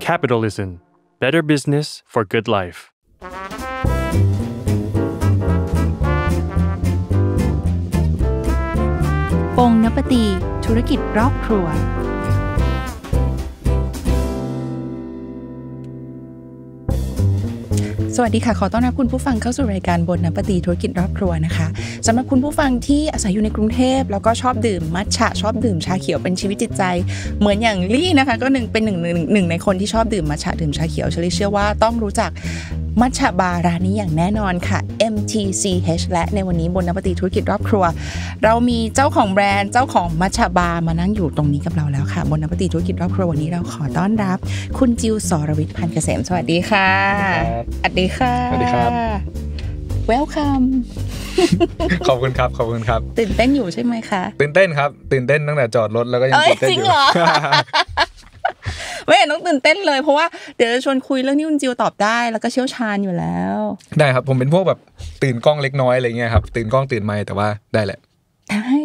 Capitalism Better Business for Good Life ปงนปตีธุรกิจรอบครัวสวัสดีค่ะ ขอต้อนรับคุณผู้ฟังเข้าสู่รายการบนนปฏิธุรกิจรอบครัวนะคะสำหรับคุณผู้ฟังที่อาศัยอยู่ในกรุงเทพ แล้วก็ชอบดื่มมัทฉะชอบดื่มชาเขียวเป็นชีวิตจิตใจเหมือนอย่างลี่นะคะก็หนึ่งเป็นหนึ่งหนึ่งในคนที่ชอบดื่มมัทฉะดื่มชาเขียวเชลี่เชื่อว่าต้องรู้จักมัชชาบาร้านนี้อย่างแน่นอนค่ะ MTCH และในวันนี้บนนปฏิธุรกิจรอบครัว เรามีเจ้าของแบรนด์เจ้าของมัชชาบามานั่งอยู่ตรงนี้กับเราแล้วค่ะบนนปฏิธุรกิจรอบครัววันนี้เราขอต้อนรับ คุณจิวสรวิทย์พันเกษมสวัสดีค่ะ สวัสดีค่ะสวัสดีครับ welcome ขอบคุณครับ ขอบคุณครับ ตื่นเต้นอยู่ใช่ไหมคะ ตื่นเต้นครับ ตื่นเต้นตั้งแต่จอดรถแล้วก็ยังตื่นเต้นอยู่ไม่เห็นต้องตื่นเต้นเลย เพราะว่าเดี๋ยวจะชวนคุยเรื่องที่คุณจิวตอบได้ แล้วก็เชี่ยวชาญอยู่แล้ว ได้ครับ ผมเป็นพวกแบบ ตื่นกล้องเล็กน้อยอะไรเงี้ยครับ ตื่นกล้องตื่นไม่แต่ว่าได้แหละใช่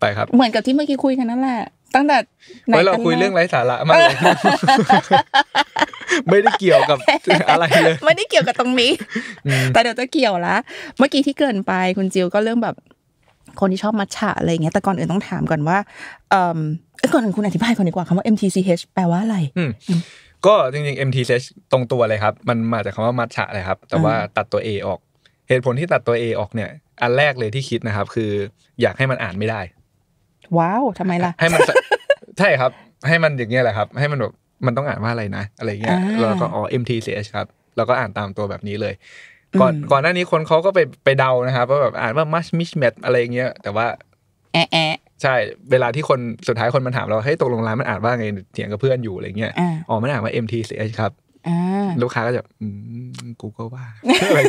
ไปครับ เหมือนกับที่เมื่อกี้คุยกันนั่นแหละ ตั้งแต่ไว้เราคุยเรื่องไร้สาระมากเลยไม่ได้เกี่ยวกับอะไรเลย ไม่ได้เกี่ยวกับตรงนี้ แต่เดี๋ยวจะเกี่ยวละเมื่อกี้ที่เกินไปคุณจิว ก็เรื่องแบบ คนที่ชอบมัชฉะอะไรเงี้ย แต่ก่อนอื่นต้องถามก่อนว่าก่อนคุณอธิบายก่อนดีกว่าคำว่า MTCH แปลว่าอะไรก็จริงๆ MTCH ตรงตัวเลยครับ มันมาจากคำว่ามัชฉะเลยครับ แต่ว่าตัดตัว A ออก เหตุผลที่ตัดตัว A ออกเนี่ย อันแรกเลยที่คิดนะครับ คืออยากให้มันอ่านไม่ได้ ว้าว ทำไมล่ะ ให้มัน ใช่ครับ ให้มันอย่างเงี้ยแหละครับ ให้มันแบบมันต้องอ่านว่าอะไรนะ อะไรเงี้ย แล้วก็อ๋อ MTCH ครับ แล้วก็อ่านตามตัวแบบนี้เลย ก่อนก่อนหน้านี้คนเขาก็ไปไปเดานะครับว่าแบบอ่านว่า much mismatch อะไรเงี้ย แต่ว่าแอะใช่ เวลาที่คนสุดท้ายคนมันถามเราเฮ้ยตกลงร้านมันอ่านว่าไงเถียงกับเพื่อนอยู่อะไรเงี้ย อ๋อ มันอ่านว่า MTCH ครับลูกค้าก็จะกูก็ว่าอะไร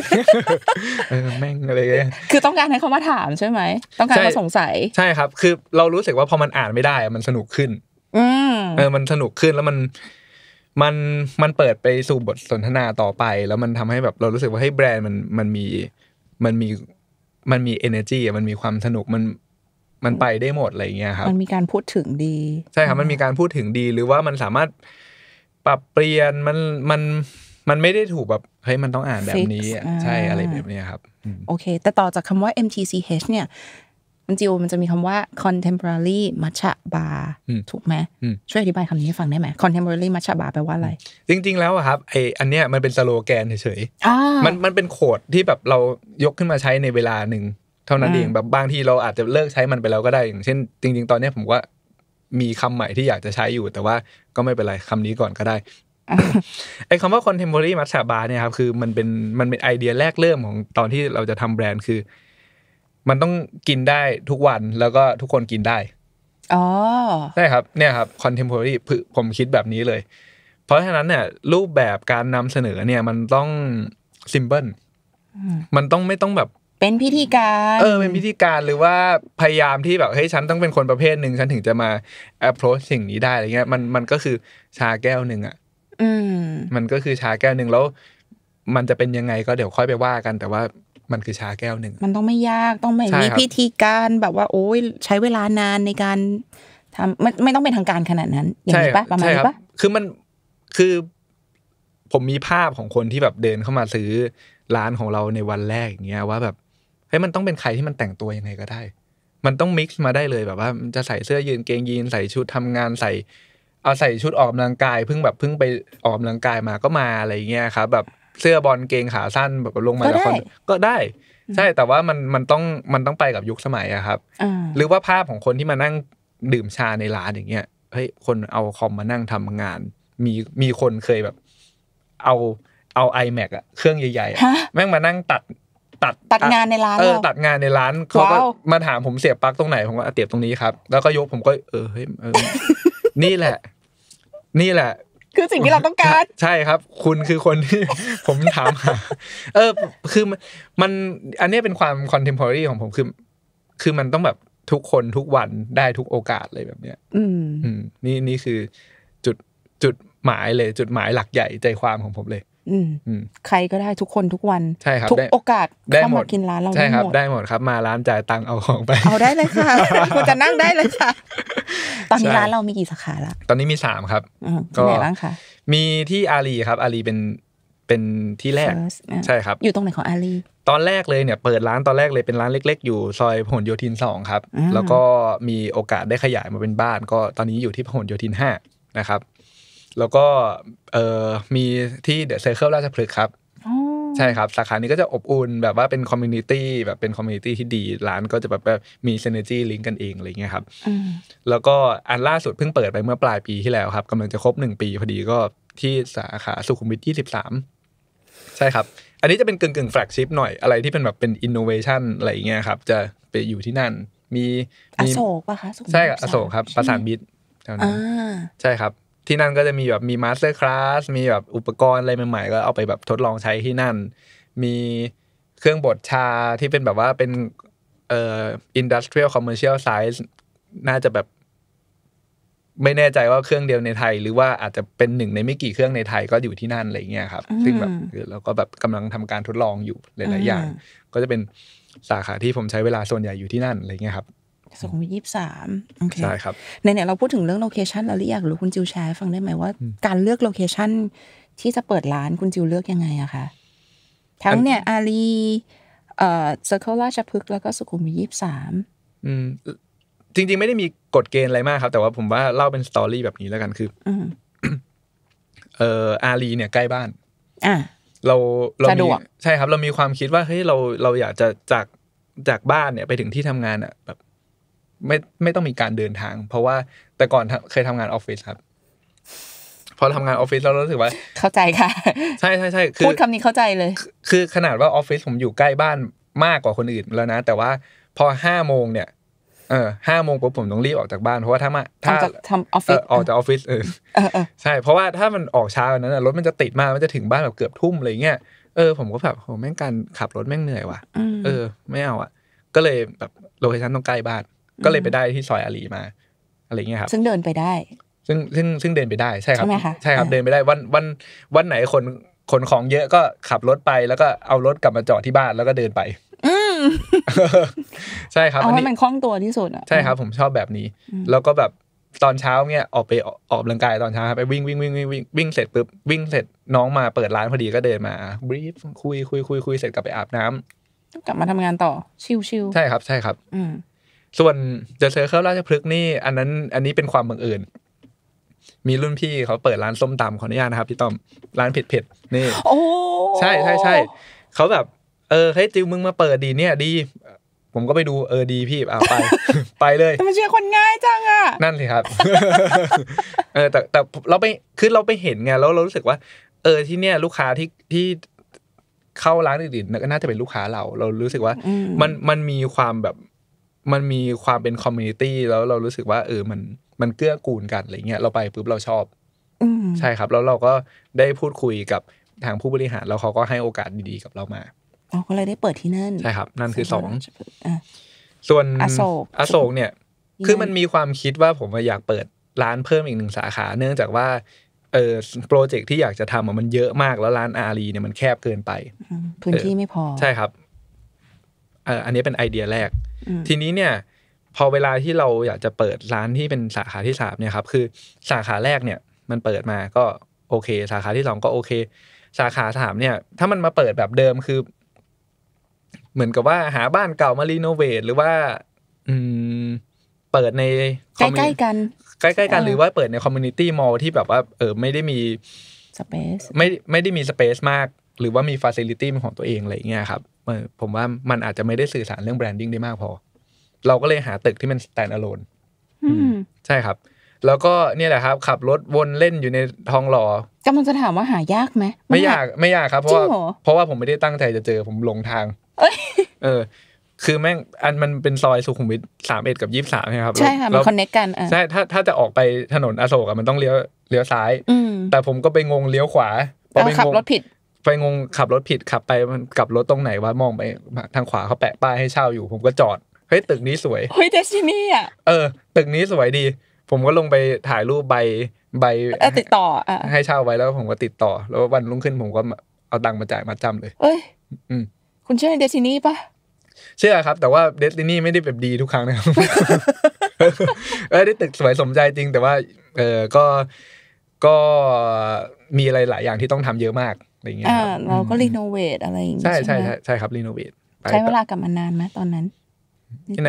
แม่งอะไรเงี้ยคือต้องการให้เขามาถามใช่ไหม ต้องการมาสงสัย ใช่ครับ คือ เรารู้สึกว่าพอมันอ่านไม่ได้ มันสนุกขึ้นเออ มันสนุกขึ้นแล้วมัน มัน มันเปิดไปสู่บทสนทนาต่อไป แล้วมันทำให้แบบเรา รู้สึกว่าให้แบรนด์มัน มันมี มันมี มันมี energy มันมีความสนุก มันมันไปได้หมด อะไรเงี้ยครับ มันมีการพูดถึงดี ใช่ครับ มันมีการพูดถึงดี หรือว่ามันสามารถปรับเปลี่ยนมันมันมันไม่ได้ถูกแบบเฮ้ย มันต้องอ่านแบบนี้ ใช่อะไรแบบนี้ครับ โอเค แต่ต่อจากคำว่า MTCH เนี่ยมันจิวมันจะมีคำว่า contemporary matcha bar ถูกไหมช่วยอธิบายคำนี้ฟังได้ไหม contemporary matcha bar แปลว่าอะไร จริง ๆ แล้วครับไออันเนี้ยมันเป็นสโลแกนเฉยๆมันมันเป็นโคดที่แบบเรายกขึ้นมาใช้ในเวลาหนึ่งเท่านั้นเองแบบบางทีเราอาจจะเลิกใช้มันไปแล้วก็ได้อย่างเช่นจริง ๆ ตอนนี้ผมว่ามีคำใหม่ที่อยากจะใช้อยู่แต่ว่าก็ไม่เป็นไรคำนี้ก่อนก็ได้ ไอ้คำว่า contemporary matcha bar เนี่ยครับคือ มันเป็นมันเป็นไอเดียแรกเริ่มของตอนที่เราจะทำแบรนด์คือ มันต้องกินได้ทุกวันแล้วก็ทุกคนกินได้ อ๋อใช่ครับเนี่ยครับ contemporary ผมคิดแบบนี้เลย เพราะฉะนั้นเนี่ย รูปแบบการนำเสนอเนี่ย มันต้อง simple มันต้องไม่ต้องแบบเป็นพิธีการเออเป็นพิธีการหรือว่าพยายามที่แบบเฮ้ยฉันต้องเป็นคนประเภทหนึ่งฉันถึงจะมา approach สิ่งนี้ได้อะไรเงี้ยมันมันก็คือชาแก้วหนึ่งอ่ะมันก็คือชาแก้วหนึ่งแล้ว มันจะเป็นยังไงก็เดี๋ยวค่อยไปว่ากันแต่ว่ามันคือชาแก้วหนึ่งมันต้องไม่ยากต้องไม่มีพิธีการแบบว่าโอ้ยใช้เวลานานในการทำไม่ไม่ต้องเป็นทางการขนาดนั้น อย่างนี้ปะประมาณนี้ปะคือมันคือ ผมมีภาพของคนที่แบบเดินเข้ามาซื้อร้านของเราในวันแรกอย่างเงี้ยว่าแบบเฮ้ยมันต้องเป็นใครที่มันแต่งตัวยังไงก็ได้ มันต้องมิกซ์มาได้เลยแบบว่าจะใส่เสื้อยืนเกงยีนใส่ชุดทำงานใส่ เอาใส่ชุดออกกำลังกาย เพิ่งแบบเพิ่งไปออกกำลังกายมาก็มาอะไรเงี้ยครับ แบบเสื้อบอลเกงขาสั้นแบบลงมาแล้วก็ได้ ใช่แต่ว่ามันมันต้องมันต้องไปกับยุคสมัยอะครับหรือว่าภาพของคนที่มานั่งดื่มชาในร้านอย่างเงี้ยเฮ้ยคนเอาคอมมานั่งทำงาน มีมีคนเคยแบบ เอา เอา iMac อะเครื่องใหญ่ๆแม่งมานั่งตัดตัดตัดงานในร้านเออตัดงานในร้านเขาก็มาถามผมเสียบปลั๊กตรงไหนผมก็เตียบตรงนี้ครับ แล้วก็ยกผมก็เออเฮ้ยนี่แหละ นี่แหละ คือสิ่งที่เราต้องการ ใช่ครับ คุณคือคนที่ผมถามหาเออคือ มันอันนี้เป็นความคอนเทมพอรี่ของผมคือ คือมันต้องแบบทุกคนทุกวันได้ทุกโอกาสเลยแบบเนี้ย อืมนี่นี่คือ จุดจุดหมายเลย จุดหมายหลักใหญ่ใจความของผมเลยใครก็ได้ทุกคนทุกวันใช่ครับทุกโอกาส เข้ามากินร้านเราได้หมดได้หมดครับมาร้านจ่ายตังค์เอาของไป เอาได้เลยค่ะคุณจะนั่งได้เลยค่ะ ตอนนี้ร้านเรามีกี่สาขาละตอนนี้มีสามครับก็ไหนบ้างคะมีที่อารีครับอารีเป็นเป็นที่แรก ใช่ครับ อยู่ตรงไหนของอารีตอนแรกเลยเนี่ยเปิดร้านตอนแรกเลยเป็นร้านเล็กๆอยู่ซอยพหลโยธินสองครับ แล้วก็มีโอกาสได้ขยายมาเป็นบ้าน ก็ตอนนี้อยู่ที่พหลโยธินห้านะครับแล้วก็เออมีที่เดอะเซอร์เคิลราชพฤกษ์ครับ ใช่ครับ สาขานี้ก็จะอบอุ่นแบบว่าเป็นคอมมูนิตี้แบบเป็นคอมมูนิตี้ที่ดีร้านก็จะแบบแบบมีเซนเนจี้ลิงก์กันเอง อะไรเงี้ยครับแล้วก็อันล่าสุดเพิ่งเปิดไปเมื่อปลายปีที่แล้วครับกำลังจะครบหนึ่งปีพอดีก็ที่สาขาสุขุมวิทยี่สิบสามใช่ครับ อันนี้จะเป็นกึ่งกึ่งแฟลกชิพหน่อย อะไรที่เป็นแบบเป็นอินโนเวชันอะไรเงี้ยครับ จะไปอยู่ที่นั่นมีอโศกปะคะใช่อโศกครับประสานบินใช่ครับที่นั่นก็จะมีแบบมีมาสเตอร์คลาสมีแบบอุปกรณ์อะไรใหม่ ๆก็เอาไปแบบทดลองใช้ที่นั่น มีเครื่องบดชาที่เป็นแบบว่าเป็นเอ่ออินดัสเทรียลคอมเมอร์เชียลไซส์น่าจะแบบ ไม่แน่ใจว่าเครื่องเดียวในไทย หรือว่าอาจจะเป็นหนึ่งในไม่กี่เครื่องในไทย ก็อยู่ที่นั่นอะไรเงี้ยครับ ซึ่งแบบเราก็แบบกำลังทำการทดลองอยู่หลายๆอย่าง ก็จะเป็นสาขาที่ผมใช้เวลาส่วนใหญ่อยู่ที่นั่นอะไรเงี้ยครับสุขุมวิทยี่สามโอเคใช่ครับ ในไหนเราพูดถึงเรื่องโลเคชันเราเรียกหรือคุณจิวแชร์ฟังได้ไหมว่า การเลือกโลเคชันที่จะเปิดร้านคุณจิวเลือกยังไงอะคะ ทั้งเนี่ยอารีเอ่อเซอร์เคิลราชพฤกษ์แล้วก็สุขุมวิทยี่สาม อืม จริง ๆไม่ได้มีกฎเกณฑ์อะไรมากครับ แต่ว่าผมว่าเล่าเป็นสตอรี่แบบนี้แล้วกันคือเอ่ออารีเนี่ยใกล้บ้าน อ่าเราเรามีใช่ครับ เรามีความคิดว่าเฮ้ยเราเราอยากจะจากจากบ้านเนี่ยไปถึงที่ทำงานอ่ะแบบไม่ไม่ต้องมีการเดินทาง เพราะว่าแต่ก่อนเคยทำงานออฟฟิศครับพอทำงานออฟฟิศเรารู้สึกว่า เข้าใจค่ะ ใช่ใช่ใช่พูดคำานี้เข้าใจเลย คือขนาดว่าออฟฟิศผมอยู่ใกล้บ้านมากกว่าคนอื่นแล้วนะ แต่ว่าพอห้าโมงเนี่ย เออห้าโมงปุ๊บผมต้องรีบออกจากบ้านเพราะว่าถ้ามาถ้าทำออฟฟิศออกจากออฟฟิศเออใช่เพราะว่าถ้ามันออกเช้านั้นรถมันจะติดมากมันจะถึงบ้านแบบเกือบทุ่มอะไรเงี้ยเออผมก็แบบโหแม่งการขับรถแม่งเหนื่อยว่ะเออไม่เอาอ่ะ ก็เลยแบบโลเคชั่นต้องใกล้บ้านก็เลยไปได้ที่ซอยอาลีมาอะไรเงี้ยครับ ซึ่งเดินไปได้ ซึ่งซึ่งซึ่งเดินไปได้ ใช่ครับ ใช่ครับเดินไปได้วันวันวันไหนคนคนของเยอะก็ขับรถไปแล้วก็เอารถกลับมาจอดที่บ้านแล้วก็เดินไปใช่ครับเอาให้มันคล่องตัวที่สุดอ่ะใช่ครับ ผมชอบแบบนี้ แล้วก็แบบตอนเช้าเนี่ยออกไปออกกำลังกายตอนเช้าไปวิ่งวิ่งวิ่งวิ่งวิ่งวิ่งเสร็จปุ๊บวิ่งเสร็จน้องมาเปิดร้านพอดีก็เดินมาบรีฟคุยคุยคุยคุยเสร็จกลับไปอาบน้ำกลับมาทำงานต่อชิวชิวใช่ครับ ใช่ครับ อืส่วนเดอะเซอร์เคิลราชพฤกษ์นี่ อันนั้น อันนี้เป็นความบังเอิญมีรุ่นพี่เขาเปิดร้านส้มตำขออนุญาตนะครับพี่ต้อมร้านเผ็ดๆนี่ใช่ใช่ใช่เขาแบบ เออเฮ้ยจิวมึงมาเปิดดี เนี่ยดี ผมก็ไปดูเออดีพี่เอาไป ไปเลยทำไมเชื่อคนง่ายจังอ่ะ นั่นสิครับเออแต่แต่เราไปคือเราไปเห็นไงแล้วเรารู้สึกว่า เออที่เนี่ยลูกค้าที่ที่เข้าร้านอื่นๆน่าจะเป็นลูกค้าเรา เรารู้สึกว่า มันมันมีความแบบมันมีความเป็นคอมมูนิตี้แล้วเรารู้สึกว่า เออมันมันเกื้อกูลกัน อะไรเงี้ย เราไปปุ๊บเราชอบใช่ครับ แล้วเราก็ได้พูดคุยกับทางผู้บริหาร แล้วเขาก็ให้โอกาสดีๆกับเรามาเราก็เลยได้เปิดที่นั่น ใช่ครับ นั่นคือสองส่วนอโศกอโศกเนี่ย คือมันมีความคิดว่าผมอยากเปิดร้านเพิ่มอีกหนึ่งสาขา เนื่องจากว่า เออโปรเจกต์ที่อยากจะทำมันเยอะมาก แล้วร้านอารีเนี่ยมันแคบเกินไปพื้นที่ไม่พอใช่ครับเอออันนี้เป็นไอเดียแรก ทีนี้เนี่ย พอเวลาที่เราอยากจะเปิดร้านที่เป็นสาขาที่สามเนี่ยครับคือสาขาแรกเนี่ย มันเปิดมาก็โอเค สาขาที่สองก็โอเค สาขาสามเนี่ย ถ้ามันมาเปิดแบบเดิมคือ เหมือนกับว่าหาบ้านเก่ามารีโนเวทหรือว่า อืมเปิดในใกล้ใกัน ใกล้ใกล้กันหรือว่าเปิดในคอมมูนิตี้มอลที่แบบว่า เออไม่ได้มีสเปซไม่ไม่ได้มีสเปซมาก หรือว่ามีฟาซิลิตี้ของตัวเองอะไรอย่างเงี้ยครับผมว่ามันอาจจะไม่ได้สื่อสารเรื่องแบรนดิ้งได้มากพอ เราก็เลยหาตึกที่มัน stand alone ใช่ครับ แล้วก็เนี่ยแหละครับ ขับรถวนเล่นอยู่ในทองหล่อกำลังจะถามว่าหายากไหมไม่ยากไม่ยากครับเพราะว่าเพราะว่าผมไม่ได้ตั้งใจจะเจอผมหลงทางเออ คือแม่งอันมันเป็นซอยสุขุมวิทสามเอ็ดกับยี่สามใช่ครับ ใช่ค่ะมันคอนเนคกันใช่ถ้าถ้าจะออกไปถนนอโศกมันต้องเลี้ยวเลี้ยวซ้ายแต่ผมก็ไปงงเลี้ยวขวาพอไปงงขับรถผิดไปงงขับรถผิดขับไปมันกลับรถตรงไหนวะมองไปทางขวาเขาแปะป้ายให้เช่าอยู่ ผมก็จอดเฮ้ยตึกนี้สวยเฮ้ยเดซ่นี่อ่ะเออตึกนี้สวยดี ผมก็ลงไปถ่ายรูปใบใบติดต่ออ่ะให้เช่าไว้แล้วผมก็ติดต่อ แล้ววันรุ่งขึ้นผมก็เอาตังค์มาจ่ายมาจำเลย เอ้ยอืมคุณเชื่อเดซ่นี่ปะเชื่อครับ แต่ว่าเดซ่นี่ไม่ได้แบบดีทุกครั้งนะครับเออได้ตึกสวยสมใจจริง แต่ว่า เออก็ก็มีอะไรหลายอย่างที่ต้องทำเยอะมากอะไรเงี้ยเราก็ รีโนเวท อะไร อย่างเงี้ย ใช่ ใช่ ใช่ใช่ครับ รีโนเวท ใช้เวลากับมันนานไหมตอนนั้น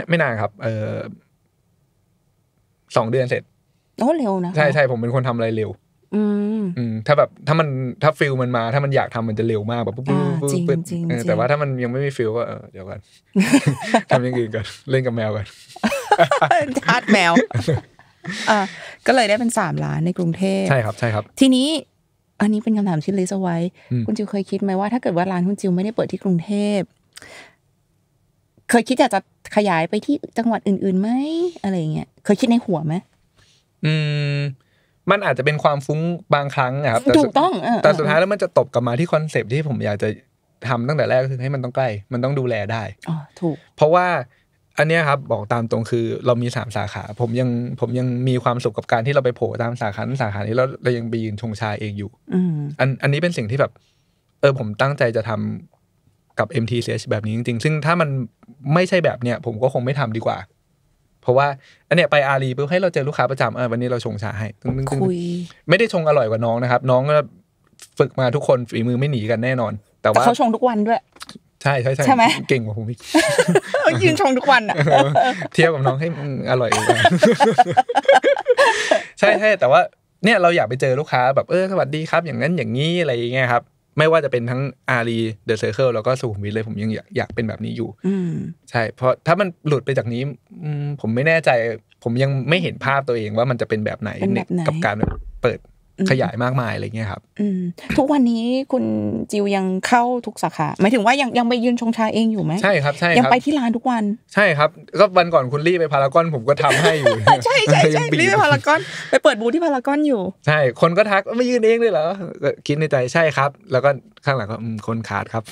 ไม่นานครับ เออสองเดือนเสร็จ โอ้เร็วนะ ใช่ใช่ผมเป็นคนทำอะไรเร็ว อืม ถ้าแบบ ถ้า มัน ถ้าฟิลมันมา ถ้ามันอยากทำมันจะเร็วมาก แบบ ปุ๊บปุ๊บปุ๊บแต่ว่าถ้ามันยังไม่มีฟิลก็ เดี๋ยวก่อนทำอย่างอื่นก่อนเล่น กับแมวก่อนทาดแมวอ่ก็เลยได้เป็นสามล้านใน กรุงเทพใช่ ครับ ใช่ครับ ทีนี้อันนี้เป็นคำถามที่ลิสเอาไว้คุณจิวเคยคิดไหมว่าถ้าเกิดว่าร้านคุณจิวไม่ได้เปิดที่กรุงเทพ เคยคิดอยากจะขยายไปที่จังหวัดอื่นๆไหมอะไรเงี้ยเคยคิดในหัวไหมอืม มันอาจจะเป็นความฟุ้งบางครั้งครับถูกต้องแต่สุดท้ายแล้วมันจะตบกลับมาที่คอนเซปที่ผมอยากจะทำตั้งแต่แรกคือให้มันต้องใกล้ มันต้องดูแลได้อ๋อถูก เพราะว่าอันนี้ครับบอกตามตรงคือ เรามีสามสาขา ผมยังผมยังมีความสุขกับการที่เราไปโผล่ตามสาขาสาขานี้แล้วเรายังไปยืนชงชาเองอยู่อันอันนี้เป็นสิ่งที่แบบเออผมตั้งใจจะทำกับ MTCH แบบนี้จริงๆซึ่งถ้ามันไม่ใช่แบบเนี้ยผมก็คงไม่ทำดีกว่า เพราะว่าอันเนี้ยไปอารีเพื่อให้เราเจอลูกค้าประจำเออวันนี้เราชงชาให้คุยไม่ได้ชงอร่อยกว่าน้องนะครับ น้องก็ฝึกมาทุกคนฝีมือไม่หนีกันแน่นอน แต่ว่าเขาชงทุกวันด้วยใช่ใช่ใช่ใช่ไหมเก่งกว่าผมอีกยืนชงทุกวันอ่ะเทียบกับน้องให้อร่อยใช่ใช่แต่ว่า เนี่ยเราอยากไปเจอลูกค้าแบบเออสวัสดีครับ อย่างนั้นอย่างนี้อะไรอย่างเงี้ยครับไม่ว่าจะเป็นทั้งอารีเดอะเซอร์เคิลแล้วก็สุขุมวิทเลยผมยังอยากอยากเป็นแบบนี้อยู่ใช่เพราะถ้ามันหลุดไปจากนี้ผมไม่แน่ใจผมยังไม่เห็นภาพตัวเองว่ามันจะเป็นแบบไหนกับการเปิดขยายมากมายอะไรเงี้ยครับทุกวันนี้คุณจิวยังเข้าทุกสาขาหมายถึงว่ายังยังไปยืนชงชาเองอยู่ไหมใช่ครับใช่ยังไปที่ร้านทุกวัน ใช่ครับ ก็วันก่อนคุณรีบไปพารากอนผมก็ทำให้อยู่ ใช่ใช่ใช่รีบไปพารากอนไปเปิดบูธที่พารากอนอยู่ ใช่ คนก็ทักไม่ยืนเองเลยเหรอคิดในใจใช่ครับ แล้วก็ข้างหลังก็คนขาดครับ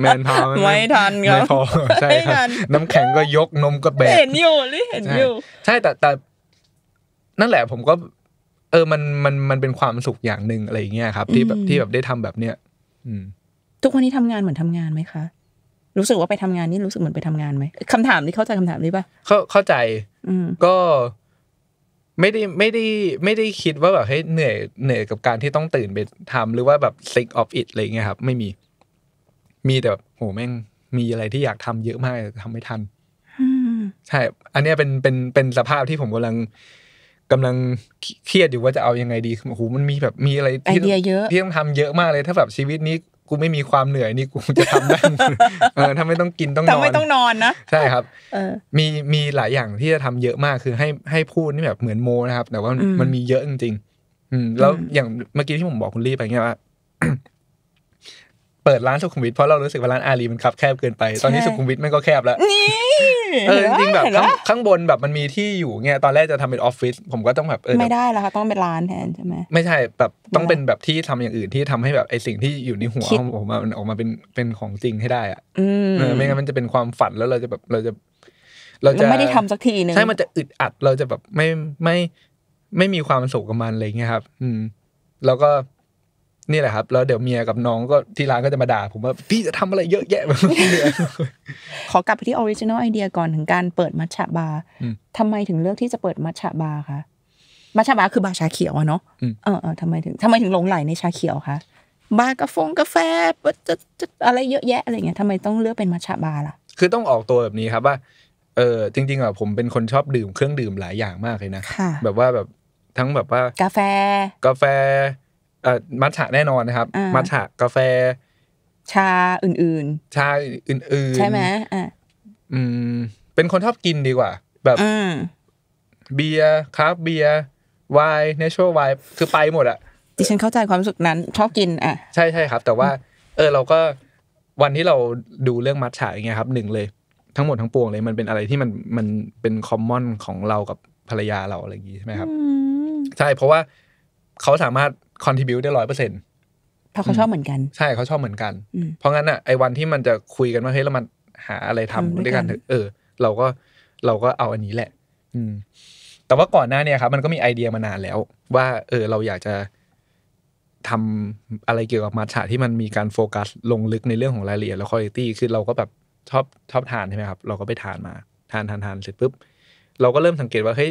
แมนพาไม่ทันครับไม่พอใช่ครับน้ำแข็งก็ยกนมก็แบกเห็นอยู่เรยเห็นอยู่ใช่แต่แต่นั่นแหละผมก็เออมันมันมันเป็นความสุขอย่างหนึ่งอะไรอย่างเงี้ยครับที่แบบที่แบบได้ทำแบบเนี้ยอืม ทุกวันนี้ทำงานเหมือนทำงานไหมคะ รู้สึกว่าไปทำงานนี่รู้สึกเหมือนไปทำงานไหมคำถามนี้เข้าใจคำถามนี้ปะเข้าเข้าใจ อืก็ไม่ได้ไม่ได้ไม่ได้คิดว่าแบบเฮ้ยเหนื่อย เหนื่อยกับการที่ต้องตื่นไปทำหรือว่าแบบ sick of it อะไรเงี้ยครับ ไม่มี มีแต่แบบโหแม่งมีอะไรที่อยากทำเยอะมากทำไม่ทันใช่อันนี้เป็นเป็นเป็นสภาพที่ผมกำลังกำลังเครียดอยู่ว่าจะเอายังไงดีโอ้โหมันมีแบบมีอะไรที่ที่ต้องทำเยอะมากเลย ถ้าแบบชีวิตนี้กูไม่มีความเหนื่อยนี่กูจะทำได้เออถ้าไม่ต้องกินต้องนอนไม่ต้องนอนนะ ใช่ครับมีมีหลายอย่างที่จะทำเยอะมากคือให้ให้พูดนี่แบบเหมือนโมนะครับ แต่ว่ามันมีเยอะจริงๆอืม แล้วอย่างเมื่อกี้ที่ผมบอกคุณรีไปเงี้ยว่าเปิดร้านสุขุมวิทเพราะเรารู้สึกว่าร้านอารีมันคับแคบเกินไป ตอนนี้สุขุมวิทมันก็แคบแล้วนี่เออจริงแบบ ข้างบนแบบมันมีที่อยู่เงี้ยตอนแรกจะทำเป็นออฟฟิศผมก็ต้องแบบเออไม่ได้แล้วค่ะต้องเป็นร้านแทนใช่ไหมไม่ใช่แบบต้องเป็นแบบที่ทำอย่างอื่นที่ทำให้แบบไอสิ่งที่อยู่ในหัวของผมมันออกมาเป็นเป็นของจริงให้ได้อ่ะไม่งั้นมันจะเป็นความฝันแล้วเราจะแบบเราจะ เราจะไม่ได้ทำสักทีนึงใช่ มันจะอึดอัด เราจะแบบไม่ไม่ ไม่มีความสุขกับมันเลไเงี้ยครับ อืม แล้วก็นี่แหละครับแล้วเดี๋ยวเมียกับน้องก็ที่ร้านก็จะมาด่า ผมว่า พี่จะทำอะไรเยอะแยะแบบนี้ขอกลับไปที่ออริจินอลไอเดียก่อนถึงการเปิดมัชชะบาร์ทำไมถึงเลือกที่จะเปิดมัชชะบาร์คะมัชชะบาร์คือบาร์ชาเขียวอะเนาะเออเออทำไมถึงทำไมถึงหลงไหลในชาเขียว คะบาร์กาแฟกาแฟอะไรเยอะแยะอะไรเงี้ยทำไมต้องเลือกเป็นมัชชะบาร์ล่ะคือต้องออกตัวแบบนี้ครับว่าเออจริงๆอ่ะผมเป็นคนชอบดื่มเครื่องดื่มหลายอย่างมากเลยนะแบบว่าแบบทั้งแบบว่า กาแฟ กาแฟมัทฉะแน่นอนนะครับมัทฉะกาแฟ ชาอื่น ๆ ชาอื่น ๆ ใช่ไหมอ่าอืม เป็นคนชอบกินดีกว่า แบบเบียร์ครับเบียร์ไวน์เนเชอร์ไวน์คือไปหมดอะดิฉันเข้าใจความรู้สึกนั้นชอบกิน อ่ะ ใช่ใช่ครับ แต่ว่า เออเราก็วันที่เราดูเรื่องมัทฉะอย่างเงี้ยครับหนึ่งเลยทั้งหมดทั้งปวงเลยมันเป็นอะไรที่มันมันเป็นคอมมอนของเรากับภรรยาเราอะไรอย่างงี้ใช่ไหมครับใช่เพราะว่าเขาสามารถคอนทิบิวได้ร้อยเปอร์เซ็นต์เพราะเขาชอบเหมือนกัน ใช่เขาชอบเหมือนกัน เพราะงั้นอ่ะไอ้วันที่มันจะคุยกันว่าเฮ้ยเรามันหาอะไรทำด้วยกันเอเออ เราก็เราก็เอาอันนี้แหละ อืม แต่ว่าก่อนหน้าเนี่ยครับ มันก็มีไอเดียมานานแล้ว ว่า เออ เราอยากจะทำ อะไรเกี่ยวกับมัทฉะที่มันมีการโฟกัส ลงลึกในเรื่องของรายละเอียดและคุณภาพคือเราก็แบบชอบชอบทานใช่ไหมครับ เราก็ไปทานมาทานทานทานเสร็จปุ๊บเราก็เริ่มสังเกตว่าเฮ้ย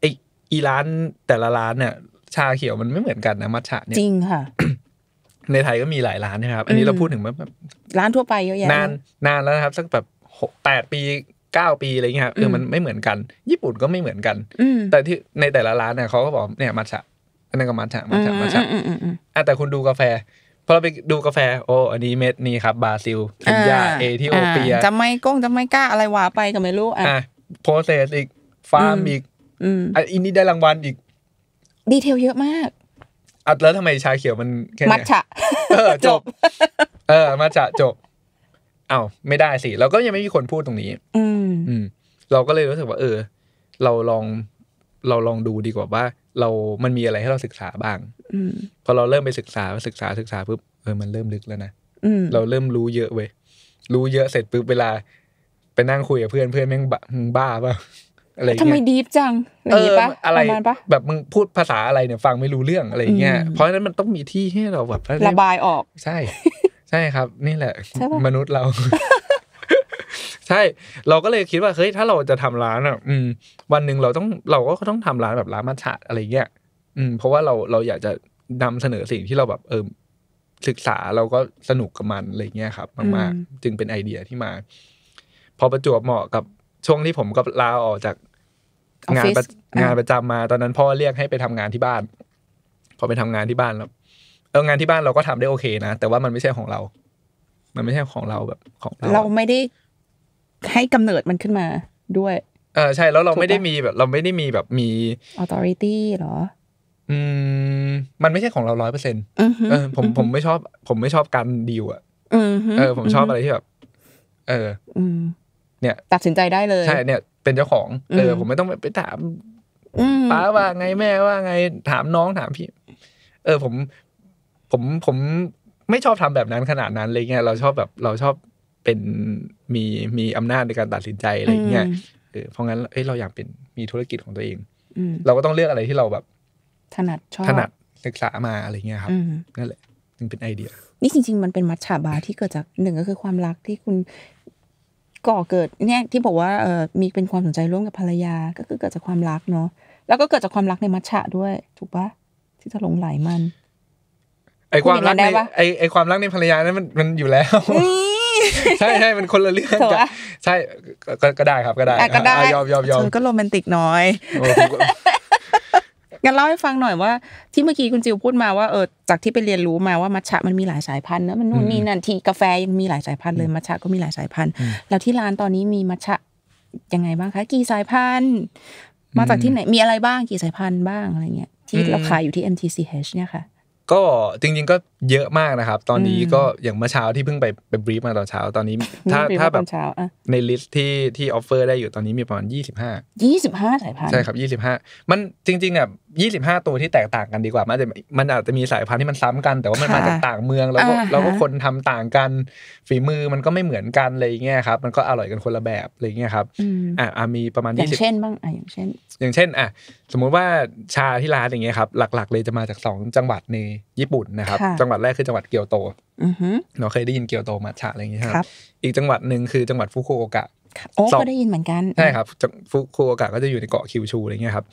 ไออีร้านแต่ละร้านเนี่ยชาเขียวมันไม่เหมือนกันนะมัทฉะเนี่ยจริงค่ะ ในไทยก็มีหลายร้านนะครับ อันนี้เราพูดถึงแบบ ร้านทั่วไปเยอะแยะนานนานแล้วนะครับสักแบบหกแปดปีเก้าปีอะไรเงี้ยครับเออมันไม่เหมือนกัน ญี่ปุ่นก็ไม่เหมือนกัน แต่ที่ในแต่ละร้านเนี่ยเขาก็บอกเนี่ยมัทฉะอันนั้นก็มัทฉะมัทฉะมัทฉะอ่ะแต่คุณดูกาแฟพอเราไปดูกาแฟ โอ้อันนี้เม็ดนี้ครับบราซิลเคนยาเอธิโอเปียจะไม่ก้งจะไม่กล้าอะไรว่าไปก็ไม่รู้อ่ะโพรเซสอีกฟาร์มอีกอันนี้ได้รางวัลอีกดีเทลเยอะมาก อัดแล้วทำไมชาเขียวมันแค่มัทฉะ เออจบ เออมัดฉะจบ เอ้าไม่ได้สิเราก็ยังไม่มีคนพูดตรงนี้ อืม อืม เราก็เลยรู้สึกว่า เออ เราลองเราลองดูดีกว่าว่า เรามันมีอะไรให้เราศึกษาบ้างอพอเราเริ่มไปศึกษาศึกษาศึกษาปุ๊บเออ มันเริ่มลึกแล้วนะเราเริ่มรู้เยอะเว้ยรู้เยอะเสร็จปุ๊บเวลาไปนั่งคุยกับเพื่อนเพื่อนแม่งบ้าบ้าอะไรทำไมดีฟจังเอะอะไรปะแบบมึงพูดภาษาอะไรเนี่ยฟังไม่รู้เรื่องอะไรเงี้ยเพราะฉะนั้นมันต้องมีที่ให้เราแบบระบายออก ใช่ ใช่ครับ นี่แหละ มนุษย์เรา ใช่ เราก็เลยคิดว่าเฮ้ยถ้าเราจะทำร้านอ่ะ อืม วันหนึ่งเราต้องเราก็ต้องทำร้านแบบร้านมัทฉะอะไรเงี้ยอืมเพราะว่าเราเราอยากจะนำเสนอสิ่งที่เราแบบเออศึกษาเราก็สนุกกับมันอะไรเงี้ยครับมากๆจึงเป็นไอเดียที่มา พอประจวบเหมาะกับช่วงที่ผมก็ลาออกจากงานงานประจำมาตอนนั้นพ่อเรียกให้ไปทำงานที่บ้าน พอไปทำงานที่บ้านแล้ว เอองานที่บ้านเราก็ทำได้โอเค นะแต่ว่ามันไม่ใช่ของเรา มันไม่ใช่ของเราแบบของเราเราไม่ได้ให้กำเนิดมันขึ้นมาด้วย เออใช่ แล้วเราไม่ได้มีแบบ เราไม่ได้มีแบบมี authority หรอ อืมมันไม่ใช่ของเราร้อยเปอร์เซ็นต์เออผมผมไม่ชอบ ผมไม่ชอบการดีลอ่ะเออ ผมชอบอะไรที่แบบเออเนี่ย ตัดสินใจได้เลยใช่เนี่ยเป็นเจ้าของ เออผมไม่ต้องไปถามป้าว่าไงแม่ว่าไงถามน้องถามพี่ เออผมผมผมไม่ชอบทำแบบนั้นขนาดนั้น เลยเงี้ยเราชอบแบบเราชอบเป็นมีมีอำนาจในการตัดสินใจอะไรเงี้ย เออเพราะงั้นเอ้ยเราอยากเป็นมีธุรกิจของตัวเองเราก็ต้องเลือกอะไรที่เราแบบ ถนัดชอบถนัดศึกษามาอะไรเงี้ยครับนั่นแหละจึงเป็นไอเดีย นี่จริง ๆ มันเป็นมัชชาบาที่เกิดจากหนึ่งก็คือความรักที่คุณก่อเกิดเนี่ยที่บอกว่าเออมีเป็นความสนใจร่วมกับภรรยาก็คือเกิดจากความรักเนาะแล้วก็เกิดจากความรักในมัชชะด้วย ถูกปะที่จะหลงไหลมัน ไอความรักในไอไอความรักในภรรยานั้นมันมันอยู่แล้ว ใช่ใช่มันคนละเรื่องกันใช่ก็ได้ครับก็ได้ยอมยอมยอมก็โรแมนติกน้อยงั้นเล่าให้ฟังหน่อยว่าที่เมื่อกี้คุณจิวพูดมาว่าเออจากที่ไปเรียนรู้มาว่ามัชชะมันมีหลายสายพันธุ์นะมันนู่นนี่นั่นทีกาแฟยังมีหลายสายพันธุ์เลยมัชชะก็มีหลายสายพันธุ์ แล้วที่ร้านตอนนี้มีมัชชะยังไงบ้างคะกี่สายพันธุ์ มาจากที่ไหนมีอะไรบ้างกี่สายพันธุ์บ้างอะไรเงี้ยที่เราขายอยู่ที่ MTCH เนี่ยค่ะ ก็จริงๆ ก็เยอะมากนะครับ ตอนนี้ก็อย่างเมื่อเช้าที่เพิ่งไปไปบรีฟมาตอนเช้า ตอนนี้ ถ้าถ้าแบบในลิสต์ที่ที่ออฟเฟอร์ได้อยู่ตอนนี้มีประมาณยี่สิบห้ายี่สิบห้าสายพันธุ์ใช่ครับยี่สิบห้ามันจริงๆอ่ะยี่สิบห้าตัวที่แตกต่างกันดีกว่ามันจะมันอาจจะมีสายพันธุ์ที่มันซ้ำกัน แต่ว่ามันมาจากต่างเมืองแล้วก็แล้วก็คนทำต่างกันฝีมือมันก็ไม่เหมือนกันเลยเงี้ยครับมันก็อร่อยกันคนละแบบเลยเงี้ยครับอ่ามีประมาณ20อย่างเช่นบ้างอ่ะอย่างเช่น อย่างเช่นอ่ะสมมุติว่าชาที่ร้านอย่างเงี้ยครับหลักๆ เลยจะมาจากงจังหวัดในญี่ปุ่นนะครับจังหวัดแรกคือจังหวัดเกียวโตเราเคยได้ยินเกียวโตมาฉะอะไรอย่างนี้ครับ อีกจังหวัดหนึ่งคือจังหวัดฟุกุโอกะโอ้ก็ได้ยินเหมือนกัน ใช่ครับฟุกุโอกะก็จะอยู่ในเกาะคิวชูอะไรเงี้ยครับ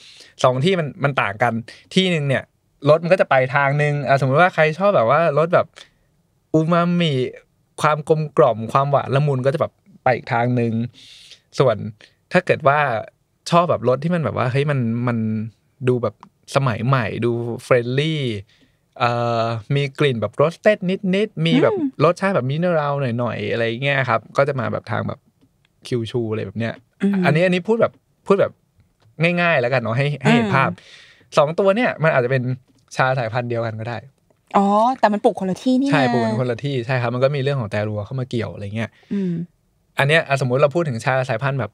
สองที่มันมันต่างกันที่หนึ่งเนี่ยรถมันก็จะไปทางหนึ่งสมมติว่าใครชอบแบบว่ารถแบบอูมามิความกลมกล่อมความหวานละมุนก็จะแบบไปอีกทางหนึ่งส่วนถ้าเกิดว่าชอบแบบรถที่มันแบบว่าเฮ้ยมันมันดูแบบสมัยใหม่ ดูเฟรนลี่มีกลิ่นแบบรสเต้นนิดๆมีแบบรสชาติแบบมิเนอรัลหน่อยๆอะไรเงี้ยครับก็จะมาแบบทางแบบคิวชูอะไรแบบเนี้ยอันนี้อันนี้พูดแบบพูดแบบง่าย ๆ แล้วกันเนาะให้ให้เห็นภาพสองตัวเนี่ยมันอาจจะเป็นชาสายพันธุ์เดียวกันก็ได้อ๋อ แต่มันปลูกคนละที่นี่ใช่ปลูกคนละที่ใช่ครับมันก็มีเรื่องของแต่รัวเข้ามาเกี่ยวอะไรเงี้ยอันเนี้ยสมมติเราพูดถึงชาสายพันธุ์แบบ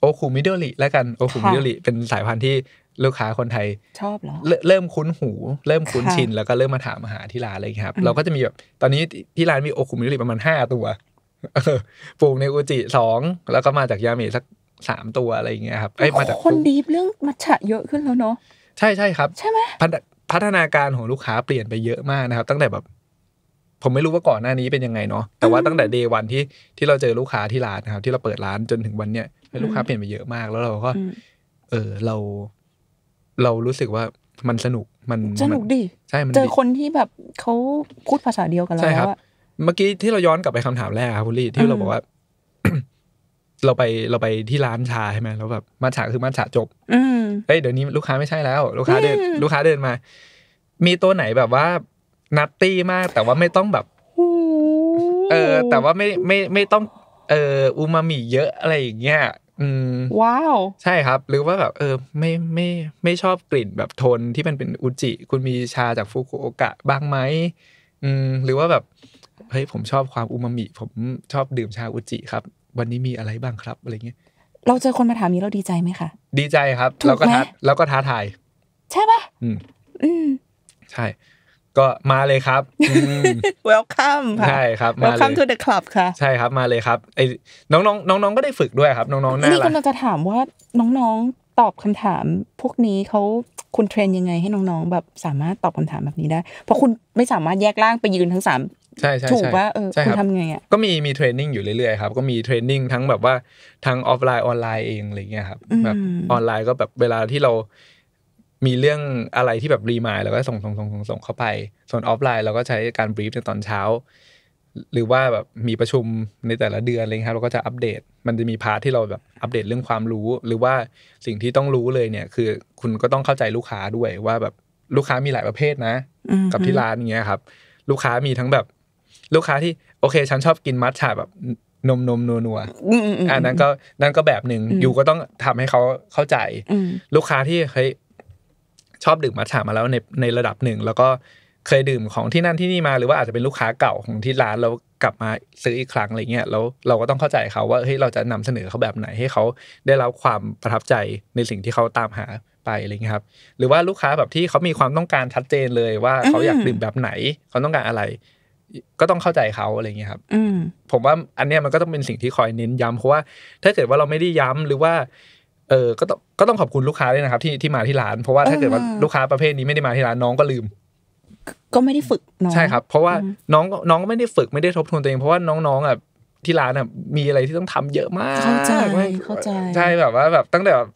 โอคูมิเดลิแล้วกันโอคูมิเดลิเป็นสายพันธุ์ที่ลูกค้าคนไทย ชอบเหรอ เริ่มคุ้นหู เริ่มคุ้นชินแล้วก็เริ่มมาถามมาหาที่ร้านเลยครับ เราก็จะมีแบบตอนนี้ที่ร้านมีโอคุมิริประมาณห้าตัวปลูกในอุจิสองแล้วก็มาจากยาเมสักสามตัวอะไรอย่างเงี้ยครับไอ้มาจากคนดีเรื่องมัฉะเยอะขึ้นแล้วเนาะใช่ใช่ครับ ใช่ไหมพัฒนาการของลูกค้าเปลี่ยนไปเยอะมากนะครับ ตั้งแต่แบบ ผมไม่รู้ว่าก่อนหน้านี้เป็นยังไงเนาะแต่ว่าตั้งแต่เดวันที่ที่เราเจอลูกค้าที่ร้านนะครับ ที่เราเปิดร้านจนถึงวันเนี้ยลูกค้าเปลี่ยนไปเยอะมากแล้วเราก็ เออเราเรารู้สึกว่ามันสนุกมันสนุกดีใช่มันเจอคนที่แบบเขาพูดภาษาเดียวกันเราใช่ครับเมื่อกี้ที่เราย้อนกลับไปคำถามแรกครับพุลี่ที่เราบอกว่า เราไปเราไปที่ร้านชาใช่ไหมแล้วแบบมาฉาคือมาฉาจบเฮ้ยเดี๋ยวนี้ ลูกค้าไม่ใช่แล้ว ลูกค้าเดิน ลูกค้าเดินมา มีตัวไหนแบบว่านัตตี้มากแต่ว่าไม่ต้องแบบเออ แต่ว่าไม่ไม่ไม่ต้องเอออูมามิเยอะอะไรอย่างเงี้ยว้าว ใช่ครับ หรือว่าแบบเออไม่ไม่ไม่ชอบกลิ่นแบบโทนที่มันเป็นอุจิ คุณมีชาจากฟุกุโอกะบ้างไหมอืมหรือว่าแบบ เฮ้ยผมชอบความอูมามิ ผมชอบดื่มชาอุจิครับ วันนี้มีอะไรบ้างครับ อะไรเงี้ยเราเจอคนมาถามนี้เราดีใจไหมคะดีใจครับ เราก็ท้าเราก็ท้าทาย ใช่ปะอืมใช่ก็มาเลยครับ welcome ค่ะใช่ครับ welcome to the club ค่ะ ใช่ครับมาเลยครับไอ้น้องๆน้องๆ ก็ได้ฝึกด้วยครับ น้องๆน่ารักนี่คุณจะถามว่าน้องๆ ตอบคำถามพวกนี้เขาคุณเทรนยังไงให้น้องๆ แบบสามารถตอบคำถามแบบนี้ได้ เพราะคุณไม่สามารถแยกร่างไปยืนทั้งสามใช่ใช่ถูกว่าเออคุณทำไงอ่ะ ก็มี มีเทรนนิ่งอยู่เรื่อยๆครับ ก็มีเทรนนิ่งทั้งแบบว่าทั้งออฟไลน์ออนไลน์เองอะไรเงี้ยครับ แบบออนไลน์ก็แบบเวลาที่เรามีเรื่องอะไรที่แบบรีมายแล้วก็ส่งส่งส่งส่งส่งเข้าไป ส่วนออฟไลน์เราก็ใช้การบรีฟในตอนเช้า หรือว่าแบบมีประชุมในแต่ละเดือนอะไรเงี้ยเราก็จะอัปเดต มันจะมีพาร์ทที่เราแบบอัปเดตเรื่องความรู้ หรือว่าสิ่งที่ต้องรู้เลยเนี่ย คือ คุณก็ต้องเข้าใจลูกค้าด้วยว่าแบบลูกค้ามีหลายประเภทนะกับที่ร้านอย่างเงี้ยครับ ลูกค้ามีทั้งแบบลูกค้าที่โอเคฉันชอบกินมัทฉะแบบ นมนมนัวนัวอันนั้นก็นั่นก็แบบหนึ่งอยู่ก็ต้องทำให้เขาเข้าใจลูกค้าที่เฮ้ยชอบดื่มมัทฉะมาแล้วในในระดับหนึ่งแล้วก็เคยดื่มของที่นั่นที่นี่มา หรือว่าอาจจะเป็นลูกค้าเก่าของที่ร้านแล้วกลับมาซื้ออีกครั้งอะไรเงี้ยแล้วเราก็ต้องเข้าใจเขาว่าเฮ้ยเราจะนำเสนอเขาแบบไหนให้เขาได้รับความประทับใจในสิ่งที่เขาตามหาไปอะไรเงี้ยครับ หรือว่าลูกค้าแบบที่เขามีความต้องการชัดเจนเลยว่าเขาอยากดื่มแบบไหนเขาต้องการอะไร ก็ต้องเข้าใจเขาอะไรเงี้ยครับผมว่าอันเนี้ยมันก็ต้องเป็นสิ่งที่คอยเน้นย้ำเพราะว่า ถ้าเกิดว่าเราไม่ได้ย้ำหรือว่าเออก็ต้องก็ต้องขอบคุณลูกค้าด้วยนะครับ ที่ที่มาที่ร้าน เพราะว่าถ้าเกิดว่าลูกค้าประเภทนี้ไม่ได้มาที่ร้านน้องก็ลืม ก็ไม่ได้ฝึกน้องใช่ครับเพราะว่าน้องน้องก็ไม่ได้ฝึกไม่ได้ทบทวนตัวเองเพราะว่าน้องๆอ่ะที่ร้านอ่ะ มีอะไรที่ต้องทำเยอะมากเข้าใจเข้าใจใช่แบบว่าแบบตั้งแต่แบบ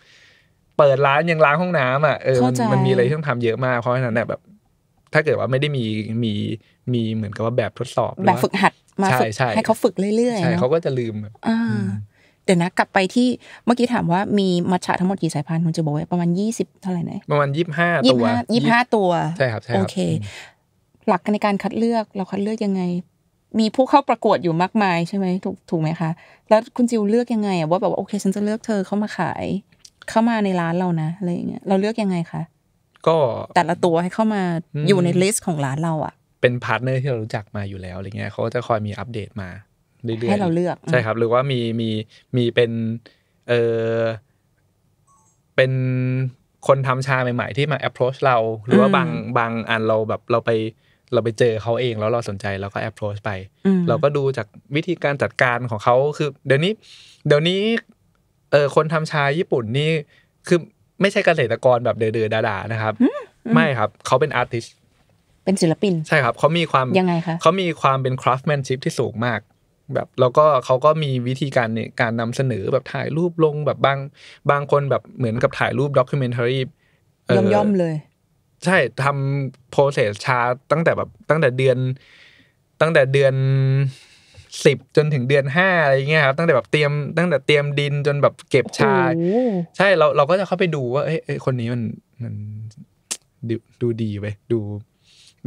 เปิดร้านยังล้างห้องน้ำอ่ะเออมันมีอะไรที่ต้องทำเยอะมากเพราะฉะนั้นแบบ ถ้าเกิดว่าไม่ได้มีมีมีเหมือนกับว่าแบบทดสอบแบบฝึกหัดมาฝึกให้เขาฝึกเรื่อยๆใช่เขาก็จะลืมอ่าเดี๋ยวนะกลับไปที่เมื่อกี้ถามว่ามีมัชชะทั้งหมดกี่สายพันธุ์คุณจะบอกว่าประมาณยี่สิบเท่าไหร่นะประมาณยี่สิบห้าตัวยี่สิบห้าตัวใช่ครับใช่ครับโอเคหลักในการคัดเลือกเราคัดเลือกยังไง มีผู้เข้าประกวดอยู่มากมายใช่ไหมถูกถูกไหมคะแล้วคุณจิวเลือกยังไงอ่ะว่าแบบว่าโอเค ฉันจะเลือกเธอเข้ามาขาย เข้ามาในร้านเรานะอะไรอย่างเงี้ยเราเลือกยังไงคะก็แต่ละตัวให้เข้ามาอยู่ในลิสต์ของร้านเราอะเป็นพาร์ทเนอร์ที่เรารู้จักมาอยู่แล้วอะไรเงี้ยเขาจะคอยมีอัปเดตมาเรื่อยๆให้เราเลือกใช่ครับ หรือว่ามีมีมีเป็นเออเป็นคนทำชาใหม่ๆ ที่มา approach เราหรือว่าบางบางอันเราแบบเราไปเราไปเจอเขาเอง แล้วเราสนใจเราก็ approach ไปเราก็ดูจากวิธีการจัดการของเขาคือเดี๋ยวนี้ เดี๋ยวนี้เออคนทำชาญี่ปุ่นนี่คือไม่ใช่เกษตรกรแบบเดือดดาๆนะครับ ไม่ครับ เขาเป็นอาร์ติสเป็นศิลปิน ใช่ครับ เขามีความยังไงคะเขามีความเป็นคราฟแมนชิพที่สูงมากแบบแล้วก็เขาก็มีวิธีการเนี่ยการนำเสนอแบบถ่ายรูปลงแบบบางบางคนแบบเหมือนกับถ่ายรูป ด็อกิเมนทารีย่อมย่อมเลย ใช่ทำโปรเซสชาตั้งแต่แบบตั้งแต่เดือน ตั้งแต่เดือนสิบจนถึงเดือนห้าอะไรเงี้ยครับ ตั้งแต่แบบเตรียม ตั้งแต่เตรียมดินจนแบบเก็บชา ใช่เราเราก็จะเข้าไปดูว่าเอ้ยคนนี้มันมันดูดีไปดู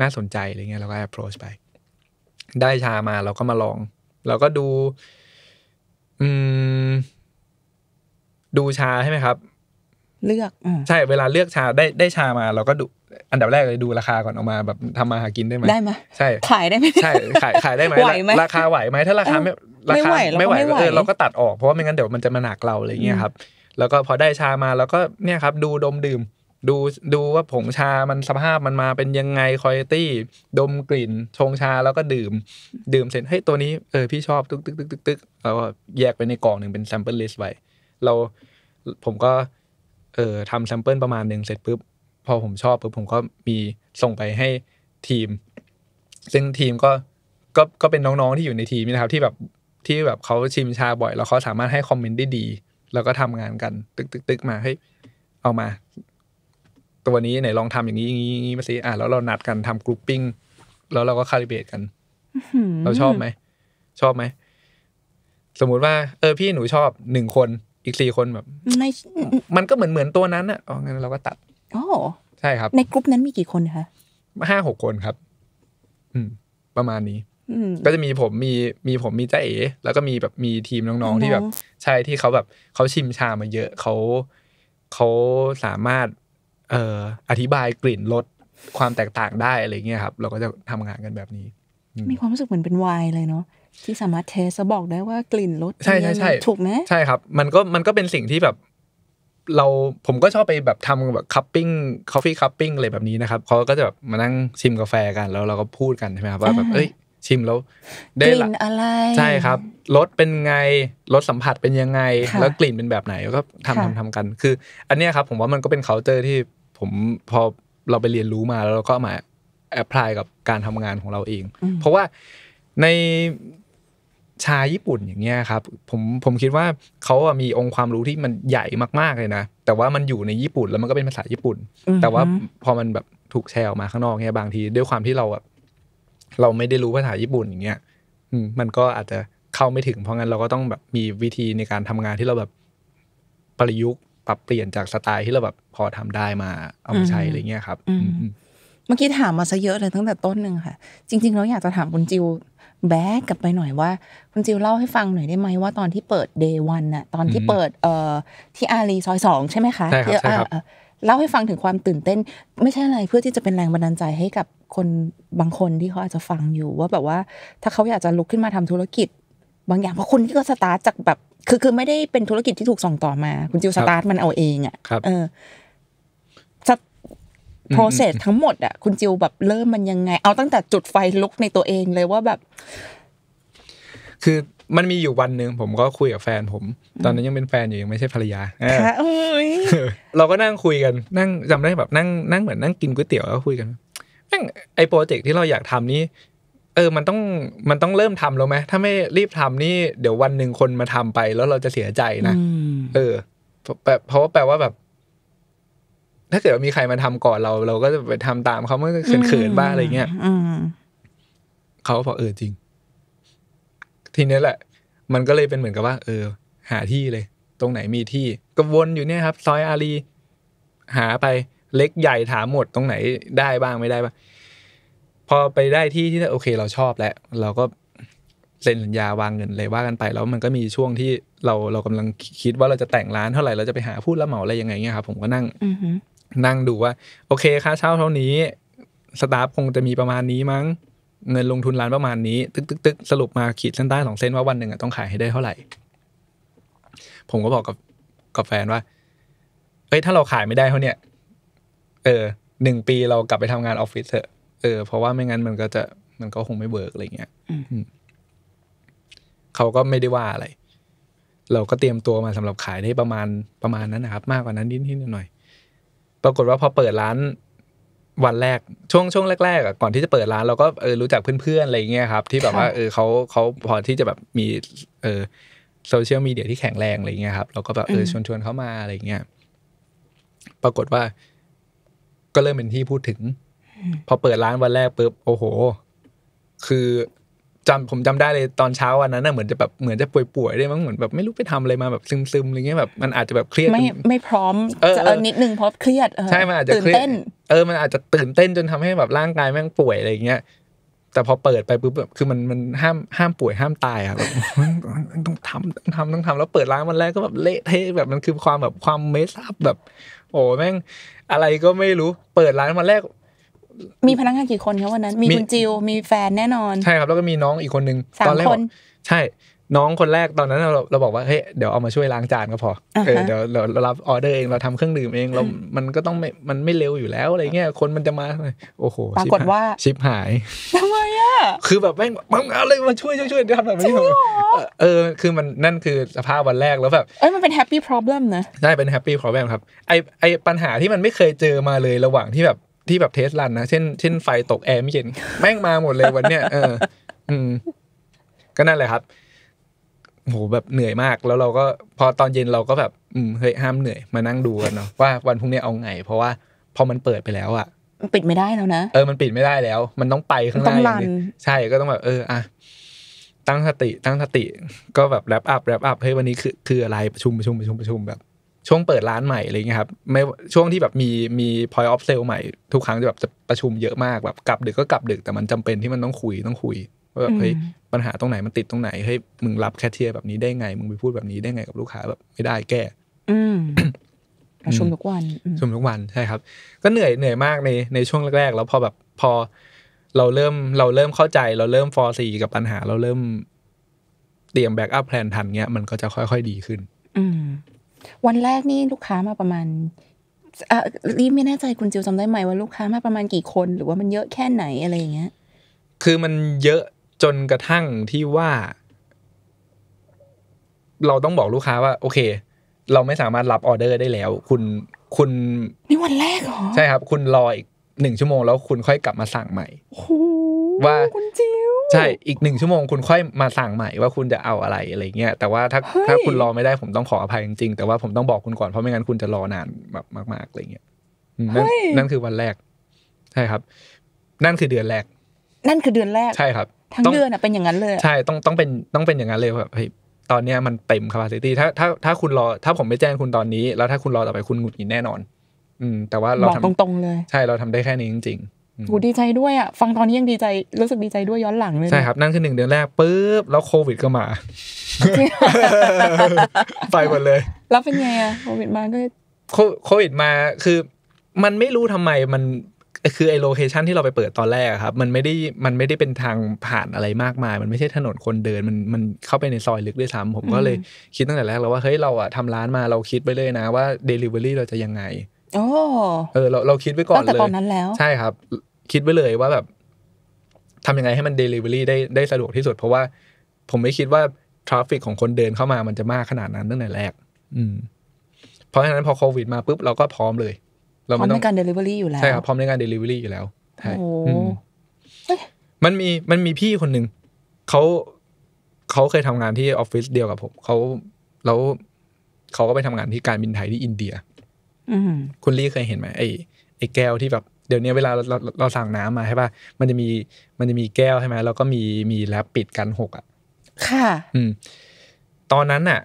น่าสนใจอะไรเงี้ยเราก็ approach ไป ได้ชามาเราก็มาลองเราก็ดู อืมดูชาใช่ไหมครับเลือกใช่เวลาเลือกชาได้ได้ชามา เราก็ดู อันดับแรกเลยดูราคาก่อนออกมาแบบ ทำมาหากินได้ไหมได้ไหมใช่ขายได้ไหมใช่ ขายขายได้ไหมราคาไหวไหมถ้าราคาไม่ราคาไม่ไหวเราเราก็ตัดออกเพราะว่าไม่งั้นเดี๋ยวมันจะมาหนักเราอะไรเงี้ยครับ แล้วก็พอได้ชามาแล้วก็เนี่ยครับ ดูดมดื่มดูดูว่าผงชามันสภาพมันมาเป็นยังไงคุณภาพดมกลิ่นชงชาแล้วก็ดื่ม ดื่มเสร็จเฮ้ยตัวนี้เออพี่ชอบตึกตึกตึกตึกตึกแล้วก็แยกไปในกล่องหนึ่งเป็นแซมเปิลลิสต์ไว้ เราผมก็ เออทำแซมเปิลประมาณหนึ่งเสร็จปุ๊บพอผมชอบปุ๊บผมก็มีส่งไปให้ทีม ซึ่งทีมก็ก็ก็เป็นน้อง ๆ ที่อยู่ในทีมนะครับ ที่แบบที่แบบเขาชิมชาบ่อย แล้วเขาสามารถให้คอมเมนต์ได้ดีแล้วก็ทำงานกัน ตึกตึกตึกมาเฮ้ยเอามาัวนี้ไหนลองทำอย่างนี้ อย่างนี้มาสิอ่ะ แล้วเรานัดกันทำกรุ๊ปปิ้ง แล้วเราก็คาลิเบตกัน เราชอบไหม ชอบไหม สมมุติว่าเออ พี่หนูชอบหนึ่งคน อีกสี่คนแบบมันก็เหมือนเหมือนตัวนั้นอ่ะอ๋องั้นเราก็ตัดอ๋อใช่ครับ ในกรุ๊ปนั้นมีกี่คนคะห้าหกคนครับ อืม ประมาณนี้ก็จะมีผมมีมีผมมีเจ๊เอ๋แล้วก็มีแบบมีทีมน้องๆที่แบบ ใช่ที่เขาแบบเขาชิมชามาเยอะเขาเขาสามารถเอ่ออธิบายกลิ่นรสความแตกต่างได้อะไรเงี้ยครับ เราก็จะทำงานกันแบบนี้ มีความรู้สึกเหมือนเป็นวายเลยเนาะที่สามารถเทสบอกได้ว่ากลิ่นรสใช่ใช่ใช่ถูกไหมใช่ครับมันก็มันก็เป็นสิ่งที่แบบ เราผมก็ชอบไปแบบทำแบบคัพปิ้งคอฟฟี่คัพปิ้งอะไรแบบนี้นะครับเขาก็จะแบบมานั่งชิมกาแฟกันแล้วเราก็พูดกันใช่ไหมครับว่าแบบเอ้ยชิมแล้วได้กลิ่นอะไร ใช่ครับรสเป็นไงรสสัมผัสเป็นยังไง แล้วกลิ่นเป็นแบบไหนก็ทำทำทำกัน คือ อันนี้ครับ ผมว่ามันก็เป็นเคาน์เตอร์ที่ผมพอเราไปเรียนรู้มาแล้วเราก็มาแอพพลายกับการทำงานของเราเอง เพราะว่าในชาญี่ปุ่นอย่างเงี้ยครับ ผมผมคิดว่าเขาอะมีองค์ความรู้ที่มันใหญ่มากๆเลยนะแต่ว่ามันอยู่ในญี่ปุ่นแล้วมันก็เป็นภาษาญี่ปุ่นแต่ว่า พอมันแบบถูกแชร์ออกมาข้างนอกเนี่ยบางทีด้วยความที่เราแบบเราไม่ได้รู้ภาษาญี่ปุ่นอย่าง เงี้ยมันก็อาจจะเข้าไม่ถึงเพราะงั้นเราก็ต้องแบบมีวิธีในการทำงานที่เราแบบประยุกปรับเปลี่ยนจากสไตล์ที่เราแบบพอ ทำได้มาเอามาใช้อะไรเงี้ยครับ เมื่อกี้ถามมาซะเยอะเลยตั้งแต่ต้นหนึ่งค่ะ จริงๆ เราอยากจะถามคุณจิวแบกกลับไปหน่อยว่า คุณจิวเล่าให้ฟังหน่อยได้ไหมว่าตอนที่เปิดเดย์วันน่ะตอนที่เปิดเอ่อที่อารีซอยสองใช่ไหมคะใช่ครับใช่ครับเล่าให้ฟังถึงความตื่นเต้น ไม่ใช่อะไรเพื่อที่จะเป็นแรงบันดาลใจให้กับคนบางคนที่เขาอาจจะฟังอยู่ว่าแบบว่า ถ้าเขาอยากจะลุกขึ้นมาทำธุรกิจ บางอย่างเพราะคุณที่ก็สตาร์ทจากแบบคือคือไม่ได้เป็นธุรกิจที่ถูกส่งต่อมา คุณจิวสตาร์ทมันเอาเองอ่ะเออ p โปรเซสทั้งหมดอ่ะคุณจิวแบบเริ่มมันยังไง เอาตั้งแต่จุดไฟลุกในตัวเองเลยว่าแบบ คือมันมีอยู่วันหนึ่งผมก็คุยกับแฟนผม ตอนนั้นยังเป็นแฟนอยู่ยังไม่ใช่ภรรยาเราก็นั่งคุยกัน นั่งจำได้แบบนั่งนั่งเหมือนนั่งกินก๋วยเตี๋ยวแล้วคุยกันนั่งไอโปรเจกต์ที่เราอยากทำนี้เออ มันต้อง มันต้องเริ่มทำแล้วไหม ถ้าไม่รีบทำนี่ เดี๋ยววันหนึ่งคนมาทำไปแล้วเราจะเสียใจนะเออ เพราะว่าแปลว่าแบบ ถ้าเกิดมีใครมาทำก่อนเรา เราก็จะไปทำตามเขาเมื่อเขินๆบ้างอะไรเงี้ยเขาบอกเออจริง ทีนี้แหละ มันก็เลยเป็นเหมือนกับว่า เออหาที่เลย ตรงไหนมีที่ก็วนอยู่เนี่ยครับซอยอารีหาไปเล็กใหญ่ถามหมด ตรงไหนได้บ้างไม่ได้บ้างพอไปได้ที่ที่โอเคเราชอบแล้ว เราก็ เซ็นสัญญาวางเงินเลยว่ากันไปแล้วมันก็มีช่วงที่เราเรากำลังคิดว่าเราจะแต่งร้านเท่าไหร่เราจะไปหาพูดละเหมาอะไรยังไงเงี้ยครับผมก็นั่งนั่งดูว่า โอเคค่าเช่าเท่านี้สตาฟคงจะมีประมาณนี้มั้ง เงินลงทุนร้านประมาณนี้ตึกตึกตึกสรุปมาขีดเส้นใต้สองเส้นว่าวันหนึ่งต้องขายให้ได้เท่าไหร่ ผมก็บอกกับกับแฟนว่าเอ้ยถ้าเราขายไม่ได้เท่าเนี้ยเออหนึ่งปีเรากลับไปทำงานออฟฟิศเถอะเออเพราะว่าไม่งั้นมันก็จะมันก็คงไม่เวิร์กอะไรเงี้ยเขาก็ไม่ได้ว่าอะไร เราก็เตรียมตัวมาสำหรับขายได้ประมาณประมาณนั้นนะครับ มากกว่านั้นนิดนิดหน่อย ปรากฏว่าพอเปิดร้าน วันแรก ช่วงช่วงแรกๆก่อนที่จะเปิดร้านเราก็เออรู้จักเพื่อนๆอะไรเงี้ยครับที่แบบว่าเออเขาเขาพอที่จะแบบมี เออโซเชียลมีเดียที่แข็งแรงอะไรเงี้ยครับเราก็แบบเออชวนชวนเขามาอะไรเงี้ยปรากฏว่า ก็เริ่มเป็นที่พูดถึงพอเปิดร้านวันแรกปุ๊บโอ้โห คือจำผมจำได้เลยตอนเช้าวันนั้นน่ะเหมือนจะแบบเหมือนจะป่วยๆได้มั้งเหมือนแบบไม่รู้ไปทำอะไรมาแบบซึมๆอะไรเงี้ยแบบมันอาจจะแบบเครียดไม่ไม่พร้อมจะเออนิดนึงเพราะเครียดใช่มันอาจจะตื่นเต้นเออมันอาจจะตื่นเต้นจนทำให้แบบร่างกายแม่งป่วยอะไรเงี้ยแต่พอเปิดไปปุ๊บแบบคือมันมันห้ามห้ามป่วยห้ามตายอะแบบต้องทำต้องทำต้องทำแล้วเปิดร้านวันแรกก็แบบเละเทะแบบมันคือความแบบความเมสซับแบบ โอ้แม่งอะไรก็ไม่รู้เปิดร้านวันแรกมีพนักงานกี่คนครับวันนั้น มีคุณจิว มีแฟนแน่นอน ใช่ครับ แล้วก็มีน้องอีกคนนึงสามคนใช่ น้องคนแรกตอนนั้นเราเราบอกว่า เฮ้ยเดี๋ยวเอามาช่วยล้างจานก็พอ เออเดี๋ยวเรารับออเดอร์เอง เราทำเครื่องดื่มเอง เรา มันก็ต้องไม่มันไม่เร็วอยู่แล้วอะไรเงี้ย คนมันจะมา โอ้โห ปรากฏว่า ชิปหาย ทำไมอ่ะคือแบบแม่งมึงเอาเลยมาช่วยช่วยทำแบบนี้เออ คือมัน นั่นคือสภาพวันแรก แล้วแบบ เอ้ย มันเป็นแฮปปี้ problem นะใช่เป็นแฮปปี้ problem ครับ ไอไอปัญหาที่มันไม่เคยเจอมาเลย ระหว่างที่แบบที่แบบเทสลันนะเช่นเช่นไฟตกแอร์ไม่เย็นแม่งมาหมดเลยวันเนี้ยเอออืมก็นั่นแหละครับโหแบบเหนื่อยมาก แล้วเราก็พอตอนเย็นเราก็แบบอืมเฮ้ยห้ามเหนื่อยมานั่งดูกันเนาะว่า วันพรุ่งนี้เอาไงเพราะว่าพอมันเปิดไปแล้วอะมันปิดไม่ได้แล้วนะเออมันปิดไม่ได้แล้ว มันต้องไปข้างหน้าอย่างนี้ใช่ก็ต้องแบบ เอออ่ะตั้งสติตั้งสติ ก็แบบแรปอัพแรปอัพเฮ้ยวันนี้คือคืออะไรประชุมประชุมประชุมประชุมแบบช่วงเปิดร้านใหม่อะไรเงี้ยครับไม่ ช่วงที่แบบมีมี point of sale ใหม่ทุกครั้งจะแบบจะประชุมเยอะมากแบบกลับดึกก็กลับดึกแต่มันจำเป็นที่มันต้องคุยต้องคุยว่าแบบเฮ้ยปัญหาตรงไหนมันติดตรงไหนเฮ้ยมึงรับแคชเชียร์แบบนี้ได้ไง มึงไปพูดแบบนี้ได้ไงกับลูกค้าแบบไม่ได้แก้ประชุมทุกวันประชุมทุกวัน ใช่ครับ ก็เหนื่อยเหนื่อยมากในในช่วงแรกๆแล้วพอแบบพอ เราเริ่มเราเริ่มเข้าใจเราเริ่มฟอร์ซีกับปัญหา เราเริ่มเตรียมแบ็กอัพแพลนทันเงี้ย มันก็จะค่อย ๆ ดีขึ้นวันแรกนี่ลูกค้ามาประมาณอ่ะรีไม่แน่ใจคุณจิวจำได้ไหมว่าลูกค้ามาประมาณกี่คน หรือว่ามันเยอะแค่ไหนอะไรอย่างเงี้ย คือมันเยอะจนกระทั่งที่ว่า เราต้องบอกลูกค้าว่า โอเค เราไม่สามารถรับออเดอร์ได้แล้ว คุณคุณ นี่วันแรกเหรอใช่ครับคุณรออีกหนึ่งชั่วโมง แล้วคุณค่อยกลับมาสั่งใหม่โว่าคุณจิ๋วใช่อีกหนึ่งชั่วโมงคุณค่อยมาสั่งใหม่ว่าคุณจะเอาอะไรอะไรเงี้ยแต่ว่าถ้าถ้าคุณรอไม่ได้ผมต้องขออภัยจริงๆแต่ว่าผมต้องบอกคุณก่อนเพราะไม่งั้นคุณจะรอนานแบบมากๆอะไรเงี้ยนั่นนั่นคือวันแรก ใช่ครับ นั่นคือเดือนแรก นั่นคือเดือนแรกใช่ครับทั้งเดือนอ่ะเป็นอย่างนั้นเลย ใช่ ต้องต้องเป็นต้องเป็นอย่างนั้นเลยแบบตอนเนี้ยมันเต็ม capacity ถ้าถ้าถ้าคุณรอถ้าผมไม่แจ้งคุณตอนนี้ แล้วถ้าคุณรอต่อไปคุณหงุดหงิดแน่นอน อืมแต่ว่าเราทำตรงๆเลยใช่เราทำได้แค่นี้จริงๆหูดีใจด้วยอ่ะฟังตอนนี้ยังดีใจรู้สึกดีใจด้วยย้อนหลังเลยใช่ครับ นั่นคือหนึ่งเดือนแรกปุ๊บแล้วโควิดก็มาไปหมดเลยแล้วเป็นไงอ่ะโควิดมาก็โควิดมาคือมันไม่รู้ทำไมมันคือไอ้โลเคชันที่เราไปเปิดตอนแรกครับมันไม่ได้มันไม่ได้เป็นทางผ่านอะไรมากมายมันไม่ใช่ถนนคนเดิน มันมันเข้าไปในซอยลึกด้วยซ้ำผมก็เลยคิดตั้งแต่แรกแล้วว่าเฮ้ยเราอะทำร้านมาเราคิดไปเลยนะว่า Delivery เราจะยังไงโอ้เออเราเราคิดไว้ก่อนเลยตั้งแต่ตอนนั้นแล้ว ใช่ครับ คิดไว้เลยว่าแบบทำยังไงให้มันเดลิเวอรี่ได้ได้สะดวกที่สุดเพราะว่าผมไม่คิดว่าทราฟฟิกของคนเดินเข้ามามันจะมากขนาดนั้น ตั้งแต่แรกอืม เพราะฉะนั้น พอโควิด มา ปุ๊บ เราก็พร้อมเลย เราพร้อมในการเดลิเวอรี่อยู่แล้วใช่ครับ พร้อมในการเดลิเวอรี่อยู่แล้วใช่มันมีมันมีพี่คนหนึ่งเขาเขาเคยทำงานที่ออฟฟิศเดียวกับผมเขาแล้วเขาก็ไปทำงานที่การบินไทยที่อินเดียคุณลี่เคยเห็นไหมไอ้ไอ้แก้วที่แบบ เดี๋ยวนี้เวลาเราเราสั่งน้ำมาใช่ป่ะมันจะมี มันจะมีแก้วใช่ไหมแล้วก็มีมีแรปปิดกันหกอ่ะค่ะ อืม ตอนนั้นอ่ะ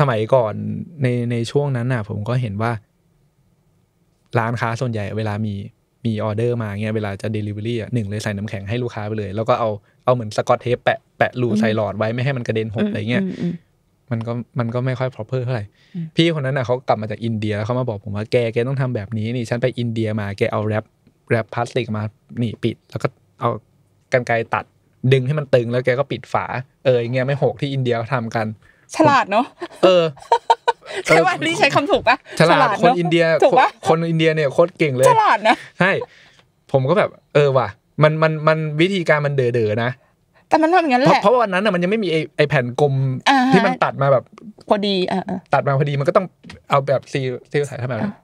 สมัยก่อนในในช่วงนั้นอ่ะ ผมก็เห็นว่า ร้านค้าส่วนใหญ่ เวลามีมีออเดอร์มาเงี้ยเวลาจะเดลิเวอรี่อ่ะหนึ่งเลยใส่น้ำแข็งให้ลูกค้าไปเลยแล้วก็เอาเอาเหมือนสกอตเทป แปะแปะรูใส่หลอดไว้ไม่ให้มันกระเด็นหกอะไรเงี้ยมันก็มันก็ไม่ค่อย proper เท่าไหร่ พี่คนนั้นอ่ะเขากลับมาจากอินเดียแล้วเขามาบอกผมว่าแกแกต้องทำแบบนี้นี่ฉันไปอินเดียมาแกเอาแรปแรปพลาสติกมานี่ ปิด แล้วก็เอากันไกตัด ดึงให้มันตึงแล้วแกก็ปิดฝา เอออย่างเงี้ยไม่หกที่อินเดียเขาทำกัน ฉลาดเนาะเออใช่ว่านี่ใช้คำถูกปะฉลาดคนอินเดียถูกปะคนอินเดียเนี่ยโคตรเก่งเลยฉลาดนะใช่ผมก็แบบ เออว่ะ มันมันมันวิธีการมันเด๋อๆนะแต่มันทำอย่างนั้นแหละ เพราะวันนั้นอ่ะมันยังไม่มีไอ้แผ่นกลมที่มันตัดมาแบบ พอดีอตัดมาพอดีมันก็ต้องเอาแบบซีซีลสายทำแบบ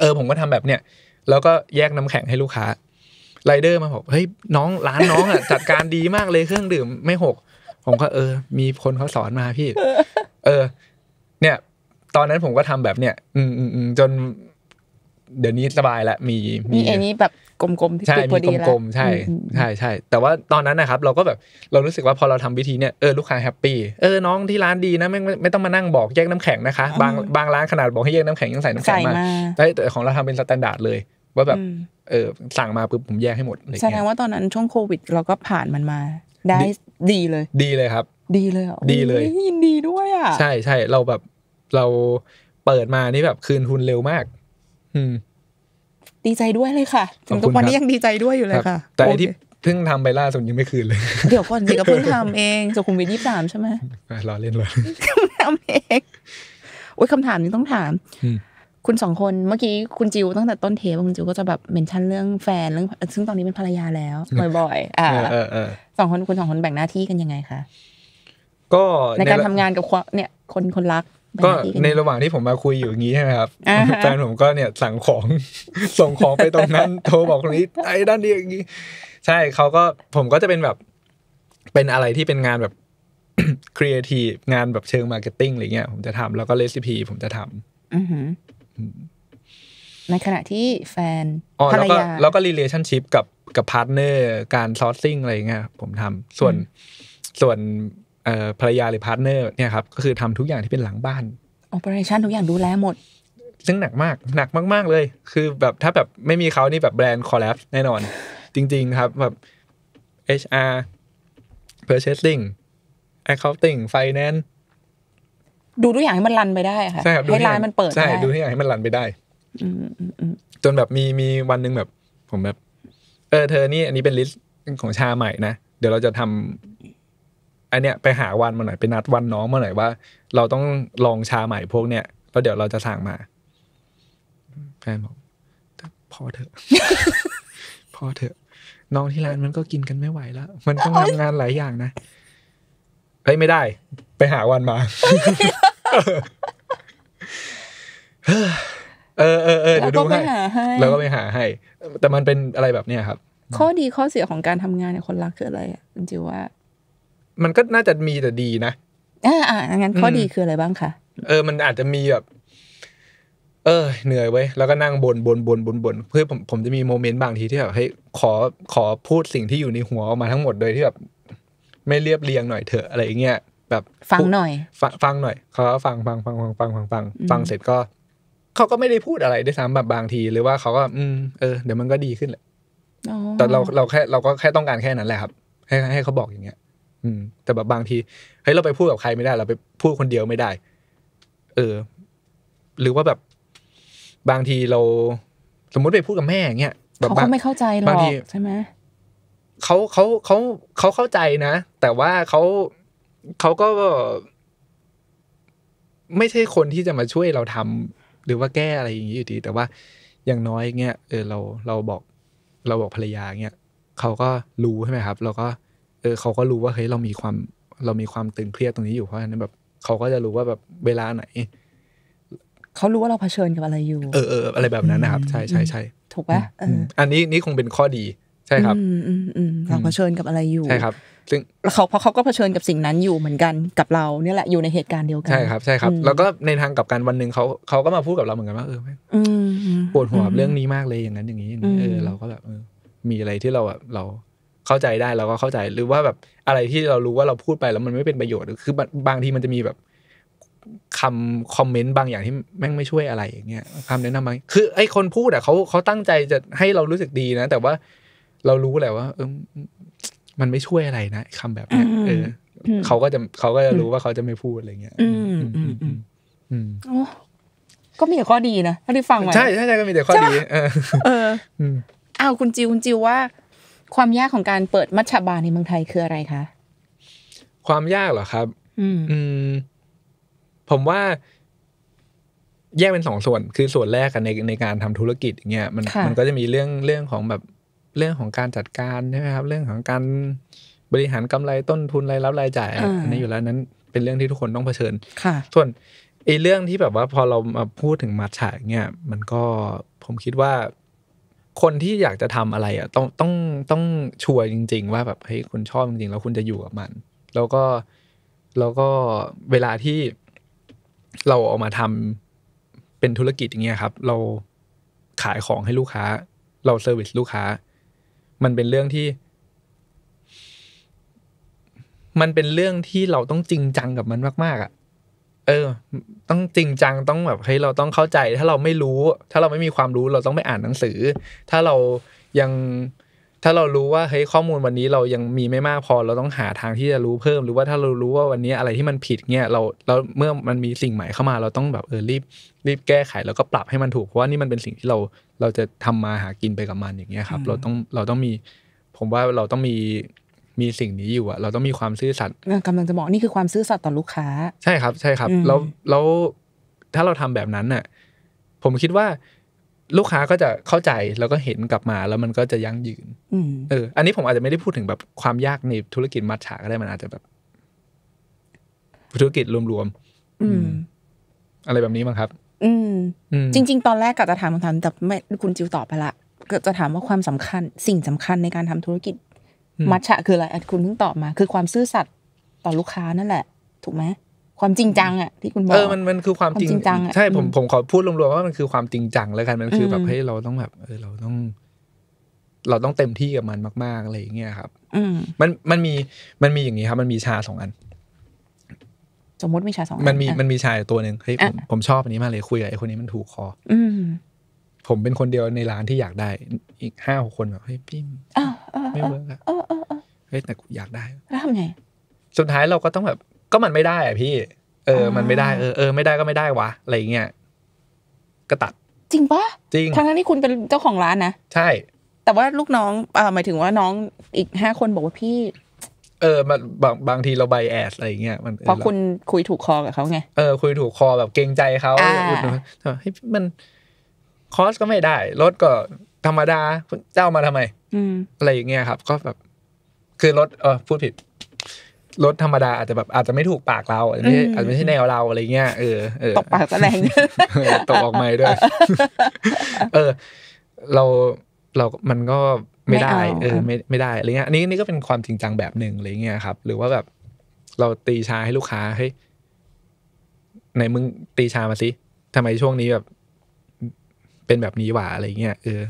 เออ ผมก็ทำแบบเนี้ยแล้วก็แยกน้ำแข็งให้ลูกค้าไรเดอร์มาบอกเฮ้ยน้องร้านน้องอ่ะจัดการดีมากเลยเครื่องดื่มไม่หก ผมก็เออ มีคนเขาสอนมาพี่เออ เนี่ย ตอนนั้นผมก็ทำแบบเนี้ยอืมอืมจนเดี๋ยวนี้สบายแล้วมี มีอันนี้แบบกลมๆที่พอดีลใช่มีกลมๆใช่ใช่ใช่แต่ว่าตอนนั้นนะครับ เราก็แบบเรารู้สึกว่าพอเราทำวิธีเนี่ยเออลูกค้าแฮปปี้เออน้องที่ร้านดีนะไม่ไม่ต้องมานั่งบอกแยกน้ำแข็งนะคะบางบางร้านขนาดบอกให้แยกน้ำแข็งยังใส่น้ำแข็งมาแต่ของเราทำเป็นสแตนดาร์ดเลย ว่าแบบเออสั่งมาปุ๊บผมแยกให้หมดแสดงว่าตอนนั้นช่วงโควิด เราก็ผ่านมันมา ได้ดีเลย ดีเลยครับ ดีเลยดีเลยยินดีด้วยอ่ะใช่ใช่เราแบบเราเปิดมานี่แบบคืนทุนเร็วมากดีใจด้วยเลยค่ะถึงทุกวันนี้ยังดีใจด้วยอยู่เลยค่ะ แต่ไอที่เพิ่งทำไปล่าสุดยังไม่คืนเลย เดี๋ยวก่อนสิก็เพิ่งทำเองสุขุมวิทยี่สามใช่ไหมรอเล่นเลยทำเองโอ้ยคำถามนี้ต้องถามคุณสองคน เมื่อกี้คุณจิวตั้งแต่ต้นเทปคุณจิวก็จะแบบเมนชั่นเรื่องแฟนเรื่องซึ่งตอนนี้เป็นภรรยาแล้วบ่อยๆอ่าสองคนคุณสองคนแบ่งหน้าที่กันยังไงคะ ก็ในการทำงานกับเนี่ยคนคนรักก็ในระหว่างที่ผมมาคุยอยู่อย่างนี้ใช่ไหมครับ แฟนผมก็เนี่ยสั่งของส่งของไปตรงนั้นโทรบอกตรงนี้ไอ้ด้านนี้อย่างนี้ ใช่เขาก็ผมก็จะเป็นแบบ เป็นอะไรที่เป็นงานแบบครีเอทีฟงานแบบเชิงมาร์เก็ตติ้งอะไรเงี้ยผมจะทำแล้วก็เรซิพีผมจะทำในขณะที่แฟนภรรยาแล้วก็รีเลชั่นชิพกับกับพาร์ทเนอร์การซอร์ซิ่งอะไรเงี้ยผมทำส่วนส่วนภรรยาหรือพาร์ทเนอร์เนี่ยครับก็คือทำทุกอย่างที่เป็นหลังบ้านโอเปอเรชั่นทุกอย่างดูแลหมดซึ่งหนักมากหนักมาก ๆเลย คือแบบถ้าแบบไม่มีเขานี่แบบแบรนด์คอลลัปแน่นอน จริงๆครับแบบ HR purchasing accounting finance ดูทุกอย่างให้มันรันไปได้ค่ะใช่ครับให้ร้านมันเปิดใช่ดูทุกอย่างให้มันรันไปได้จนแบบมีมีวันหนึ่งแบบผมแบบ เออเธอนี่อันนี้เป็นลิสต์ของชาใหม่นะเดี๋ยวเราจะทำอันเนี้ยไปหาวันมาหน่อยไปนัดวันน้องมาหน่อยว่า เราต้องลองชาใหม่พวกเนี้ยแล้วเดี๋ยวเราจะสั่งมาแฟนบอกพอเถอะ พอเถอะ น้องที่ร้านมันก็กินกันไม่ไหว แล้วมันต้องทำงานหลายอย่างนะเฮ้ยไม่ได้ ไปหาวันมา เออเออเออดี๋ยวดูให้แล้วก็ไปหาให้ แต่มันเป็นอะไรแบบเนี้ยครับ ข้อดีข้อเสียของการทำงานเนี่ยคนรักคืออะไรอ่ะจิว่ามันก็น่าจะมีแต่ดีนะ อ่าอ่างั้นข้อดีคืออะไรบ้างคะ เออ มันอาจจะมีแบบ เออ เหนื่อยไว้ แล้วก็นั่งบนบนบนบนบนเพื่อผม ผมจะมีโมเมนต์บางทีที่แบบให้ขอ ขอพูดสิ่งที่อยู่ในหัวออกมาทั้งหมดโดยที่แบบไม่เรียบเรียงหน่อยเถอะอะไรเงี้ย แบบ ฟังหน่อย ฟัง ฟังหน่อย เขาฟังฟัง ฟัง ฟัง ฟัง ฟัง ฟัง ฟัง เสร็จก็ เขาก็ไม่ได้พูดอะไรด้วยซ้ำแบบบางทีหรือว่าเขาก็ อืม เออ เดี๋ยวมันก็ดีขึ้นแหละแต่เรา เราแค่ เราก็แค่ต้องการแค่นั้นแหละครับ ให้ ให้เขาบอกอย่างเงี้ยอืมแต่แบบบางทีเฮ้ยเราไปพูดกับใครไม่ได้เราไปพูดคนเดียวไม่ได้ เออ หรือว่าแบบบางทีเรา สมมุติไปพูดกับแม่อย่างเงี้ยแบบเขาไม่เข้าใจหรอกใช่ไหมเขาเขาเขาเขาเข้าใจนะ แต่ว่าเขาเขาก็ ไม่ใช่คนที่จะมาช่วยเราทำ หรือว่าแก้อะไรอย่างนี้อยู่ดี แต่ว่าอย่างน้อยเงี้ยเออ เราเราบอกเราบอกภรรยาเงี้ยเขาก็รู้ใช่ไหมครับเราก็เออเขาก็รู้ว่าเฮ้ยเรามีความเรามีความตึงเครียดตรงนี้อยู่เพราะฉะนั้นแบบ เขาก็จะรู้ว่าแบบเวลาไหน เขารู้ว่าเราเผชิญกับอะไรอยู่เออเอออะไรแบบนั้นนะครับ ใช่ใช่ใช่ถูกปะอันนี้นี่คงเป็นข้อดีใช่ครับเราเผชิญกับอะไรอยู่ใช่ครับซึ่งเขาเพราะเขาก็เผชิญกับสิ่งนั้นอยู่เหมือนกันกับเราเนี่ยแหละอยู่ในเหตุการณ์เดียวกันใช่ครับ ใช่ครับ แล้วก็ในทางกับการวันหนึ่งเขาเขาก็มาพูดกับเราเหมือนกันว่าเออปวดหัวเรื่องนี้มากเลยอย่างนั้นอย่างนี้อย่างนี้เออ เราก็แบบมีอะไรที่เราแบบเราเข้าใจได้เราก็เข้าใจหรือว่าแบบอะไรที่เรารู้ว่าเราพูดไปแล้วมันไม่เป็นประโยชน์คือบางทีมันจะมีแบบคำคอมเมนต์บางอย่างที่แม่งไม่ช่วยอะไร อย่างเงี้ยคำแนะนำบางคือ ไอ้คนพูดอ่ะเขาเขาตั้งใจจะให้เรารู้สึกดีนะแต่ว่า เรารู้แหละว่า เออมันไม่ช่วยอะไรนะคำแบบเนี้ยเออเขาก็จะเขาก็จะรู้ว่าเขาจะไม่พูดอะไรเงี้ยออก็มีแต่ข้อดีนะที่ฟังไาใช่ใช่ก็มีแต่ข้อดีเอออ้าวคุณจิวคุณจิวว่าความยากของการเปิดมัชบาในเมืองไทยคืออะไรคะความยากเหรอครับ อืมผมว่า แยกเป็นสองส่วนคือส่วนแรกกันในในการทำธุรกิจอย่างเงี้ยมันมันก็จะมีเรื่องเรื่องของแบบเรื่องของการจัดการใช่ไหมครับเรื่องของการบริหารกำไรต้นทุนรายรับรายจ่ายอันนี้อยู่แล้วนั้น เป็นเรื่องที่ทุกคนต้องเผชิญค่ะ ส่วนไอ้เรื่องที่แบบว่าพอเรามาพูดถึงมัดฉาเงี้ยมันก็ผมคิดว่าคนที่อยากจะทำอะไรอ่ะต้องต้องต้องชัวร์จริงๆ ว่าแบบเฮ้ยคุณชอบจริงๆ แล้วคุณจะอยู่กับมัน แล้วก็แล้วก็เวลาที่เราออกมาทำเป็นธุรกิจอย่างเงี้ยครับ เราขายของให้ลูกค้า เราเซอร์วิสลูกค้ามันเป็นเรื่องที่ มันเป็นเรื่องที่เราต้องจริงจังกับมันมากๆอ่ะเออต้องจริงจังต้องแบบเฮ้ยเราต้องเข้าใจ ถ้าเราไม่รู้ ถ้าเราไม่มีความรู้เราต้องไปอ่านหนังสือ ถ้าเรายังถ้าเรารู้ว่าเฮ้ยข้อมูลวันนี้เรายังมีไม่มากพอ เราต้องหาทางที่จะรู้เพิ่ม หรือว่าถ้าเรารู้ว่าวันนี้อะไรที่มันผิดเนี่ยเราเราเมื่อมันมีสิ่งใหม่เข้ามา เราต้องแบบเออรีบรีบแก้ไขแล้วก็ปรับให้มันถูกเพราะว่านี่มันเป็นสิ่งที่เราเราจะทำมาหากินไปกับมันอย่างเงี้ยครับเราต้องเราต้องมีผมว่าเราต้องมีมีสิ่งนี้อยู่อะเราต้องมีความซื่อสัตย์กำลังจะบอกนี่คือความซื่อสัตย์ต่อลูกค้า ใช่ครับ ใช่ครับ แล้วแล้วถ้าเราทำแบบนั้นน่ะผมคิดว่าลูกค้าก็จะเข้าใจแล้วก็เห็นกลับมา แล้วมันก็จะยั่งยืนเอออันนี้ผมอาจจะไม่ได้พูดถึงแบบความยากในธุรกิจมัดฉาก็ได้มันอาจจะแบบ ธุรกิจรวมๆอืม อะไรแบบนี้มั้งครับ อืม จริง ๆ ตอนแรกก็จะถามคำถามแต่ไม่คุณจิวตอบไปละก็จะถามว่าความสำคัญ สิ่งสำคัญในการทำธุรกิจมัชชะคืออะไรคุณเพิ่งตอบมา คือความซื่อสัตย์ต่อลูกค้านั่นแหละ ถูกไหมความจริงจังอ่ะที่คุณบอกเออมันมันคือความจริงจัง ใช่ ผมผมขอพูดรวมๆว่ามันคือความจริงจัง แล้วกันมันคือ แบบให้เราต้องแบบเออเราต้อง เราต้องเต็มที่กับมันมากๆอะไรอย่างเงี้ยครับ อืมันมันมีมันมีอย่างนี้ครับ มันมีชาสองอัน สมมติมีชาสองอันมันมีมันมีชาตัวหนึ่งเฮ้ยผมผมชอบอันนี้มากเลยคุยกับไอ้คนนี้มันถูกคออืผมเป็นคนเดียวในร้านที่อยากได้ อีกห้าหกคนแบบเฮ้ยพี่ไม่เวิร์กอะเฮ้ยแต่อยากได้แล้วทำไงสุดท้ายเราก็ต้องแบบก็มันไม่ได้อะพี่ เออมันไม่ได้ เออเออไม่ได้ก็ไม่ได้วะอะไรเงี้ยก็ตัด จริงปะจริงทั้งที่คุณเป็นเจ้าของร้านนะใช่ แต่ว่าลูกน้องอ่าหมายถึงว่าน้องอีกห้าคนบอกว่าพี่ เออมันบางบางทีเราใบแอด อะไรเงี้ยมันเพราะคุณคุยถูกคอกับเขาไงเออคุยถูกคอแบบเกรงใจเขาอุดหนุนให้มันคอสก็ไม่ได้ รถก็ ธรรมดาเจ้ามาทำไมอะไรอย่างเงี้ยครับ ก็แบบคือรถเออพูดผิดรถธรรมดาอาจจะแบบ อาจจะไม่ถูกปากเรา อาจจะไม่ใช่แนวเราอะไรเงี้ยเออเออตกปากแสดงตกออกไม่ด้วย เออ เราเรามันก็ไม่ได้ เออไม่ไม่ได้อะไรเงี้ยอันนี้นี่ก็เป็นความจริงจังแบบหนึ่งอะไรเงี้ยครับ หรือว่าแบบ เราตีชาให้ลูกค้าเฮ้ยในมึงตีชามาสิทำไมช่วงนี้แบบเป็นแบบนี้หว่าอะไรเงี้ยเออ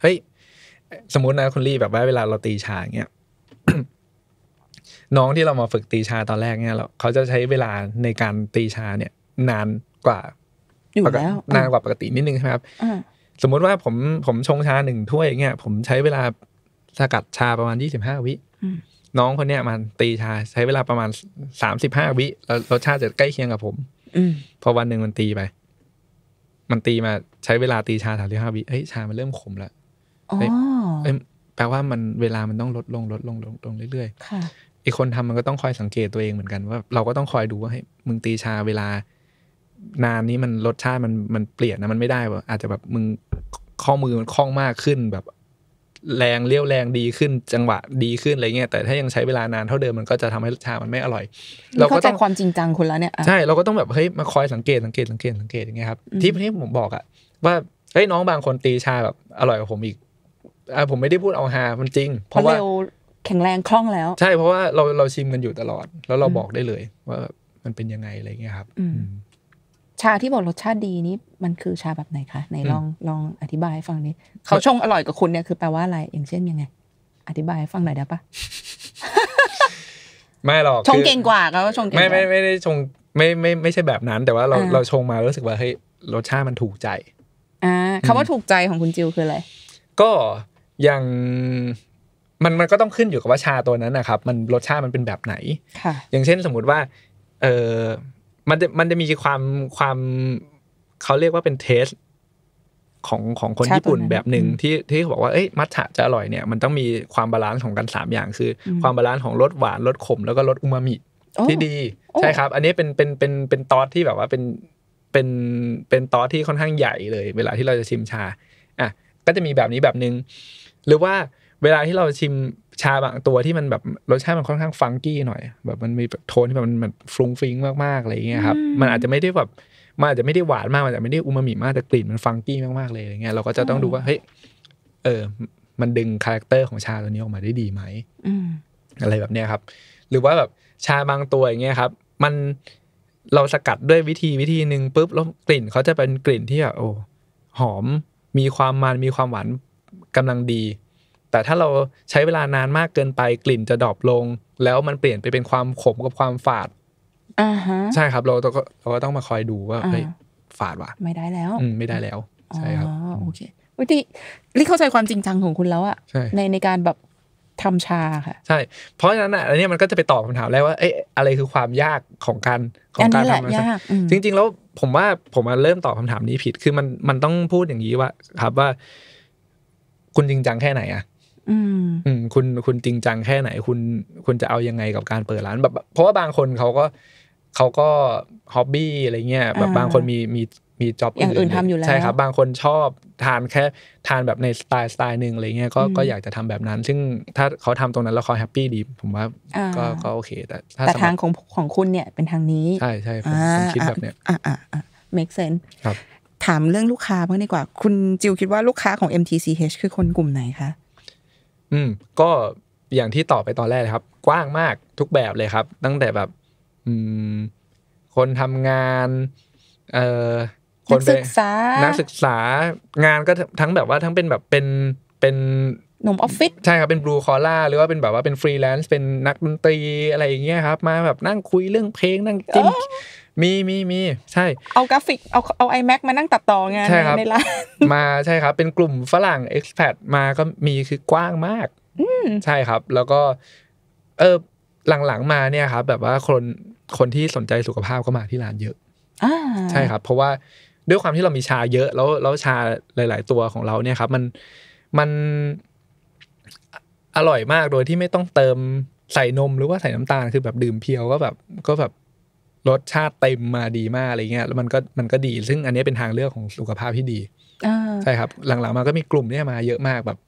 เฮ้ยสมมตินะคุณลี่แบบว่าเวลาเราตีชาเงี้ยน้องที่เรามาฝึกตีชาตอนแรกเนี่ยเราเขาจะใช้เวลาในการตีชาเนี่ย นานกว่าอยู่แล้วนานกว่าปกตินิดนึงครับสมมุติว่าผม ผมชงชาหนึ่งถ้วยเงี้ยผมใช้เวลาสกัดชาประมาณยี่สิบห้าวิน้องคนเนี้ยมันตีชา ใช้เวลาประมาณสามสิบห้าวิแล้วรสชาติจะใกล้เคียงกับผมอพอวันหนึ่งมันตีไปมันตีมาใช้เวลาตีชาสามสิบห้าวิเอ้ยชามันเริ่มขมแล้วเอ้ยแปลว่ามันเวลามันต้องลดลงลดลงลดลงเรื่อยๆอีกคนทำมันก็ต้องคอยสังเกตตัวเองเหมือนกันว่าเราก็ต้องคอยดูว่าให้มึงตีชาเวลา นานนี้มันรสชาติมันมันเปลี่ยนนะมันไม่ได้ว่าอาจจะแบบมึงข้อมือมันคล่องมากขึ้นแบบแรงเลี้ยวแรงดีขึ้นจังหวะดีขึ้น อะไรเงี้ยแต่ถ้ายังใช้เวลานานเท่าเดิมมันก็จะทำให้ชามันไม่อร่อยเราก็ต้องความจริงจังคุณแล้วเนี่ย ใช่ เราก็ต้องแบบเฮ้ย มาคอยสังเกตสังเกตสังเกตสังเกตอย่างเงี้ยครับที่ที่ผมบอกอะว่าเฮ้ยน้องบางคนตีชาแบบอร่อยกว่าผมอีกอ่าผมไม่ได้พูดเอาฮามันจริงเพราะว่าแข็งแรงคล่องแล้วใช่เพราะว่าเราเราชิมกันอยู่ตลอด แล้วเราบอกได้เลย ว่ามันเป็นยังไงอะไรเงี้ยครับอืชาที่บอกรสชาติดีนี่มันคือชาแบบไหนคะไหนลองลองอธิบายฟังดิเขาชงอร่อยกับคุณเนี่ยคือแปลว่าอะไร อย่างเช่นยังไงอธิบายฟังหน่อยได้ปะไม่หรอกชงเก่งกว่าเขาชงเก่งไม่ไม่ไม่ได้ชงไม่ไม่ไม่ใช่แบบนั้น แต่ว่าเราเราชงมารู้สึกว่าเฮ้ยรสชาติมันถูกใจ อ่าคำว่าถูกใจของคุณจิวคืออะไร ก็อย่างมันมันก็ต้องขึ้นอยู่กับว่าชาตัวนั้นนะครับ มันรสชาติมันเป็นแบบไหน ค่ะ อย่างเช่นสมมุติว่า เออมันจะมันจะมีความความเขาเรียกว่าเป็นเทสของของคนญี่ปุ่นแบบหนึ่งที่ที่เขาบอกว่าเอ้ยมัทฉะจะอร่อยเนี่ย มันต้องมีความบาลานซ์ของกันสามอย่าง คือ ความบาลานซ์ของรสหวานรสขม แล้วก็รสอูมามิ ที่ดีใช่ครับ อันนี้เป็นเป็นเป็นเป็นตอสที่แบบว่าเป็นเป็นเป็นตอสที่ค่อนข้างใหญ่เลย เวลาที่เราจะชิมชาอ่ะก็จะมีแบบนี้แบบหนึ่งหรือว่าเวลาที่เราชิมชาบางตัวที่มันแบบรสชาติมันค่อนข้างฟังกี้หน่อย แบบมันมีโทนที่แบบมันฟรุ้งฟิงมากๆอะไรอย่างเงี้ยครับมันอาจจะไม่ได้แบบมันอาจจะไม่ได้หวานมากมันอาจจะไม่ได้อูมามิมากแต่กลิ่นมันฟังกี้มากๆเลยอย่างเงี้ยเราก็จะต้องดูว่าเฮ้ยเออ มันดึงคาแรคเตอร์ของชาตัวนี้ออกมาได้ดีไหมอะไรแบบเนี้ยครับ หรือว่าแบบชาบางตัวอย่างเงี้ยครับ มันเราสกัดด้วยวิธีวิธีหนึ่งปุ๊บแล้วกลิ่นเขาจะเป็นกลิ่นที่แบบโอ้หอมมีความมันมีความหวานกำลังดีแต่ถ้าเราใช้เวลานานมากเกินไปกลิ่นจะดรอปลง แล้วมันเปลี่ยนไปเป็นความขมกับความฝาดใช่ครับเราก็เราก็ต้องมาคอยดูว่าเฮ้ยฝาดว่ะไม่ได้แล้วไม่ได้แล้วใช่ครับโอเควิธีรีเข้าใจความจริงจังของคุณแล้วอะในในการแบบทำชาค่ะ ใช่ เพราะฉะนั้นอ่ะอันนี้มันก็จะไปตอบคำถามแล้วว่า เอ๊ะอะไรคือความยากของการของการทำชาจริงๆ แล้วผมว่าผมมาเริ่มตอบคาถามนี้ผิดคือมันมันต้องพูดอย่างนี้ว่าครับว่า คุณจริงจังแค่ไหนอะอืมคุณคุณจริงจังแค่ไหน คุณคุณจะเอายังไงกับการเปิดร้านแบบเพราะว่าบางคนเขาก็เขาก็ฮ็อบบี้อะไรเงี้ยแบบบางคนมีมีมีจ็อบอื่นทำอยู่แล้วใช่ครับบางคนชอบทานแค่ทานแบบในสไตล์สไตล์หนึ่งอะไรเงี้ยก็ก็อยากจะทำแบบนั้น ซึ่งถ้าเขาทำตรงนั้นแล้วเขาแฮปปี้ดี ผมว่าก็ก็โอเค แต่แต่ทางของของคุณเนี่ยเป็นทางนี้ ใช่ใช่ผมคิดแบบเนี้ยอ่าอ่าอ่ make sense ครับถามเรื่องลูกค้าบ้างดีกว่าคุณจิวคิดว่าลูกค้าของ MTCH คือคนกลุ่มไหนคะอืมก็อย่างที่ตอบไปตอนแรกครับ กว้างมากทุกแบบเลยครับ ตั้งแต่แบบ อืม คนทำงาน เอ่อคนเป็นนักศึกษางานก็ทั้งแบบว่า ทั้งเป็นแบบเป็น เป็นหนุ่มออฟฟิศใช่ครับ เป็นบลูคอร่าหรือว่าเป็นแบบว่าเป็นฟรีแลนซ์ เป็นนักดนตรีอะไรอย่างเงี้ยครับ มาแบบนั่งคุยเรื่องเพลง นั่งจิ้มมีมีมี ใช่ เอากราฟิก เอาเอาไอแม็กมานั่งตัดต่องานในร้านมาใช่ครับ เป็นกลุ่มฝรั่งเอ็กซ์แพดมาก็มีคือกว้างมากใช่ครับ แล้วก็ เออหลังๆมาเนี่ยครับ แบบว่าคนคนที่สนใจสุขภาพก็มาที่ร้านเยอะใช่ครับ เพราะว่าด้วยความที่เรามีชาเยอะ แล้วแล้วชาหลาย ๆ ตัวของเราเนี่ยครับ มันมันอร่อยมากโดยที่ไม่ต้องเติมใส่นมหรือว่าใส่น้ำตาล คือแบบดื่มเพียวก็แบบก็แบบรสชาติเต็มมาดีมากอะไรเงี้ยแล้วมันก็มันก็ดี ซึ่งอันนี้เป็นทางเลือกของสุขภาพที่ดีใช่ครับ หลังๆมาก็มีกลุ่มเนี่ยมาเยอะมากแบบ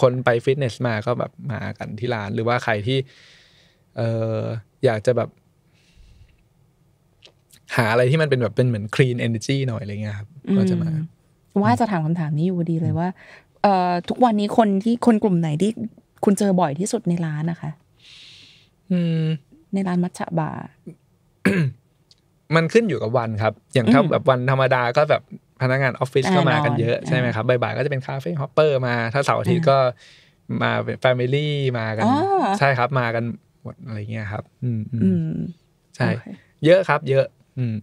คนไปฟิตเนสมาก็แบบมากันที่ร้าน หรือว่าใครที่เอออยากจะแบบ หาอะไรที่มันเป็นแบบเป็นเหมือนคลีนเอนเนอร์จีหน่อยอะไรเงี้ยครับก็จะมา ว่าจะถามคำถามนี้อยู่ดีเลยว่าเอ่อทุกวันนี้คนที่คนกลุ่มไหนที่คุณเจอบ่อยที่สุดในร้านนะคะ อืม ในร้านมัชชะบาร์ มันขึ้นอยู่กับวันครับ อย่างถ้าแบบวันธรรมดาก็แบบพนักงานออฟฟิศก็มากันเยอะ ใช่ไหมครับ บ่ายๆ ก็จะเป็นคาเฟ่ฮอปเปอร์มา ถ้าเสาร์อาทิตย์ก็มาแฟมิลี่มากัน ใช่ครับมากันหมดอะไรเงี้ยครับอืม ใช่ เยอะครับ เยอะอืม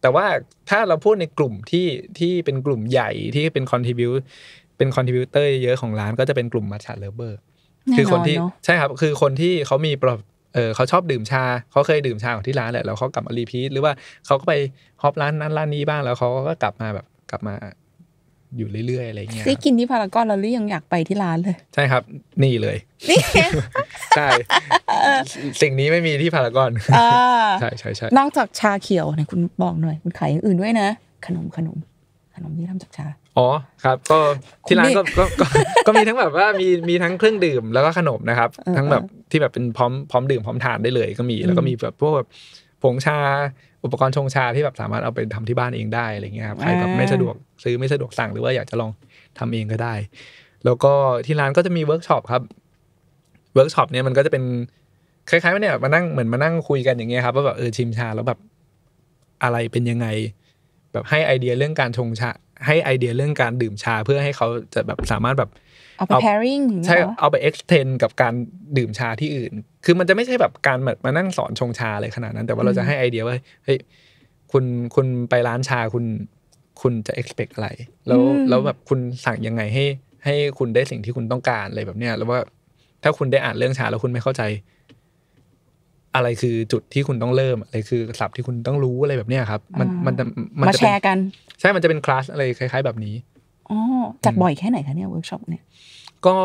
แต่ว่าถ้าเราพูดในกลุ่มที่ที่เป็นกลุ่มใหญ่ที่เป็นคอนทิบิวเป็นคอนทิบิวเตอร์เยอะของร้านก็จะเป็นกลุ่มมัชชาเลเบอร์คือคนที่ใช่ครับ คือคนที่เขามีประเออเขาชอบดื่มชาเขาเคยดื่มชาของที่ร้านแหละแล้วเขากลับมารีพีทหรือว่าเขาก็ไปฮอปร้านนั้นร้านนี้บ้างแล้วเขาก็กลับมาแบบกลับมา อยู่เรื่อยๆอะไรเงี้ยซีกินที่พารากอนเราหรื่อยังอยากไปที่ร้านเลย ใช่ครับ นี่เลยนี่ใช่สิ่งนี้ไม่มีที่พารากอนใช่ใช่ใช่นอกจากชาเขียวเนี่ยคุณบอกหน่อยคุณขายอย่างอื่นด้วยนะขนมขนมขนมที่ทำจากชาอ๋อครับก็ที่ร้านก็ก็ก็มีทั้งแบบว่ามีมีทั้งเครื่องดื่มแล้วก็ขนมนะครับ ทั้งแบบที่แบบเป็นพร้อมพร้อมดื่มพร้อมทานได้เลย ก็มีแล้วก็มีแบบพวกแบบผงชาอุปกรณ์ชงชาที่แบบสามารถเอาไปทำที่บ้านเองได้อะไรเงี้ยครับใครแบบไม่สะดวกซื้อไม่สะดวกสั่งหรือว่าอยากจะลองทำเองก็ได้ แล้วก็ที่ร้านก็จะมีเวิร์กช็อปครับเวิร์กช็อปเนี่ยมันก็จะเป็นคล้ายๆว่าเนี่ย มานั่งเหมือนมานั่งคุยกันอย่างเงี้ยครับว่าแบบเออชิมชาแล้วแบบอะไรเป็นยังไง แบบให้ไอเดียเรื่องการชงชาให้ไอเดียเรื่องการดื่มชาเพื่อให้เขาจะแบบสามารถแบบเอาไป pairing ใช่เอาไป extend กับการดื่มชาที่อื่น คือมันจะไม่ใช่แบบการมานั่งสอนชงชาอะไรขนาดนั้น แต่ว่าเราจะให้ไอเดียว่าเฮ้ยคุณคุณไปร้านชาคุณ คุณจะ expect อะไร แล้วแล้วแบบคุณสั่งยังไงให้ ให้คุณได้สิ่งที่คุณต้องการอะไรแบบเนี้ยแล้วว่าถ้าคุณได้อ่านเรื่องชาแล้วคุณไม่เข้าใจอะไรคือจุดที่คุณต้องเริ่มอะไรคือสับที่คุณต้องรู้ อะไรแบบเนี้ยครับ มันมันมันจะแชร์กัน ใช่มันจะเป็นคลาสอะไรคล้ายๆแบบนี้อ๋อจัดบ่อยแค่ไหนคะเนี่ยเวิร์กช็อปเนี่ยก็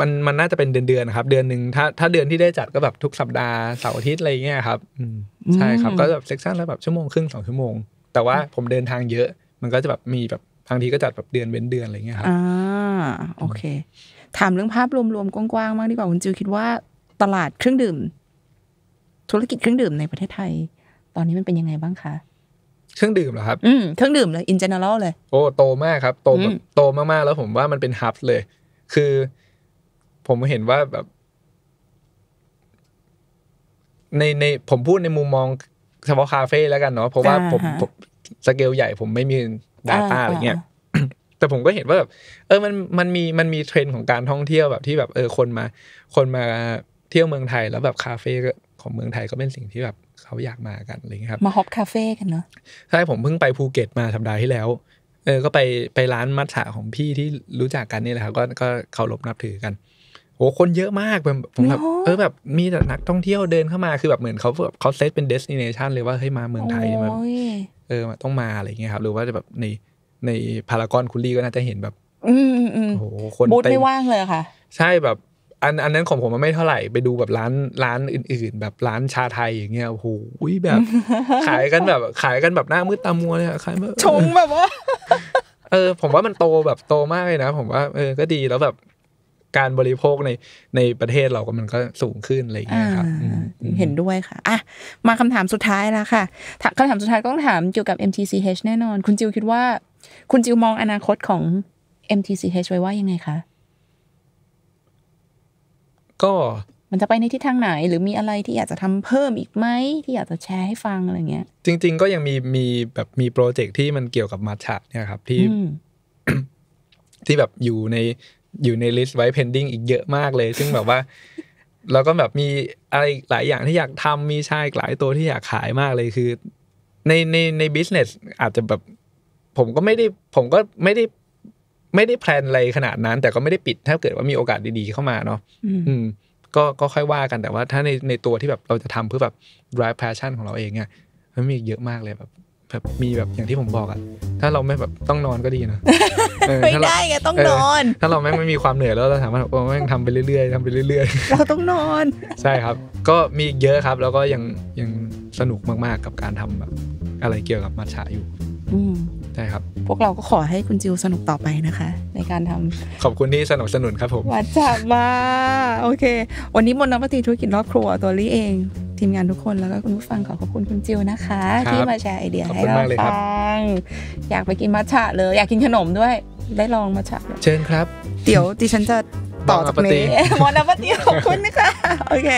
มันมันน่าจะเป็นเดือนเดือนครับ เดือนหนึ่งถ้า ถ้าเดือนที่ได้จัดก็แบบทุกสัปดาห์เสาร์อาทิตย์อะไรเงี้ยครับใช่ครับก็แบบเซ็กชันแล้วแบบชั่วโมงครึ่งสองชั่วโมง แต่ว่าผมเดินทางเยอะ มันก็จะแบบมีแบบบางทีก็จัดแบบเดือนเว้นเดือนอะไรเงี้ยครับอ่าโอเคถามเรื่องภาพรวมๆกว้างๆมากดีกว่าคุณจิวคิดว่าตลาดเครื่องดื่ม ธุรกิจเครื่องดื่มในประเทศไทย ตอนนี้มันเป็นยังไงบ้างคะ เครื่องดื่มเหรอครับ อืม เครื่องดื่มเลยอินเจเนอรลเลย โอ้โตมากครับ โตแบบโตมาก ๆ แล้วผมว่ามันเป็นฮับเลย คือ ผมเห็นว่าแบบในในผมพูดในมุมมองเฉพาะคาเฟ่แล้วกันเนาะเพราะว่าผมสเกลใหญ่ผมไม่มีดาต้าอะไรเงี้ยแต่ผมก็เห็นว่าแบบเออ มันมันมีมันมีเทรนด์ของการท่องเที่ยวแบบ ที่แบบเออคนมา คนมาเที่ยวเมืองไทยแล้วแบบคาเฟ่ของเมืองไทยก็เป็นสิ่งที่แบบเขาอยากมากันอะไรเงี้ยครับมาฮอปคาเฟ่กันเนาะใช่ผมเพิ่งไปภูเก็ตมาสัปดาห์ที่แล้วเออก็ไปไปร้านมัทฉะของพี่ที่รู้จักกันนี่แหละครับ ก็ก็เคารพนับถือกันโอ้คนเยอะมากแบบผมแบบเออแบบมีแต่นักท่องเที่ยวเดินเข้ามา คือแบบเหมือนเขาแบบเขาเซตเป็นเดสติเนชันเลยว่าเฮ้ยมาเมืองไทยมาเออต้องมาอะไรเงี้ยครับหรือว่าจะแบบในในพารากอนคุลี่ก็น่าจะเห็นแบบ อืมโอ้โหคนบูธไม่ว่างเลยค่ะ ใช่แบบอันอันนั้นของผมมันไม่เท่าไหร่ ไปดูแบบร้านร้านอื่นๆ แบบร้านชาไทยอย่างเงี้ยโอ้โหแบบ ขายกันแบบขายกันแบบหน้ามืดตามัวเลยขายแบบชงแบบว่าเออผมว่ามันโตแบบโตมากเลยนะ ผมว่าเออก็ดีแล้วแบบการบริโภคในในประเทศเราก็มันก็สูงขึ้นอะไรอย่างเงี้ยครับเห็นด้วยค่ะ อ่ะ มาคำถามสุดท้ายแล้วค่ะคำถามสุดท้ายก็ต้องถามเกี่ยวกับ MTCH แน่นอน คุณจิวคิดว่า คุณจิวมองอนาคตของ MTCH ไว้ว่ายังไงคะก็มันจะไปในทิศทางไหน หรือมีอะไรที่อยากจะทำเพิ่มอีกไหมที่อยากจะแชร์ให้ฟังอะไรเงี้ย จริงๆก็ยังมีมีแบบมีโปรเจกต์ที่มันเกี่ยวกับมาชะเนี่ยครับ ที่ที่แบบอยู่ในอยู่ในลิสต์ไว้ pending อีกเยอะมากเลย ซึ่งแบบว่า เราก็แบบมีอะไรหลายอย่างที่อยากทำมีชายหลายตัวที่อยากขายมากเลยคือ ในในในบิสเนสอาจจะแบบผมก็ไม่ได้ผมก็ไม่ได้ไม่ได้แพลนอะไรขนาดนั้น แต่ก็ไม่ได้ปิดถ้าเกิดว่ามีโอกาสดีๆเข้ามาเนาะอืม ก็ก็ค่อยว่ากันแต่ว่าถ้าในในตัวที่แบบเราจะทำเพื่อแบบ drive passion ของเราเองเนี่ยมันมีเยอะมากเลยแบบ แบบมีแบบอย่างที่ผมบอกอะถ้าเราไม่แบบต้องนอนก็ดีนะไม่ได้ไงต้องนอน ถ้าเราแม่งไม่มีความเหนื่อยแล้วเราสามารถแม่งทำไปเรื่อยๆทำไปเรื่อยๆเราต้องนอนใช่ครับก็มีเยอะครับ แล้วก็ยังยังสนุกมากๆ กับการทำแบบ อะไรเกี่ยวกับมัชชะอยู่ได้ครับ พวกเราก็ขอให้คุณจิวสนุกต่อไปนะคะ ในการทำขอบคุณที่สนับสนุนครับผมวัดจับมา โอเค วันนี้มนน์นปฏิธุรกิจรอบครัวตัวลี่เอง ทีมงานทุกคนแล้วก็คุณผู้ฟังขอขอบคุณคุณจิวนะคะ ที่มาแชร์ไอเดียให้เราฟังอยากไปกินมัทฉะเลย อยากกินขนมด้วย ได้ลองมัทฉะ เชิญครับเดี๋ยวดิฉันจะต่อจากนี้มอนปฏิขอบคุณนะคะ โอเค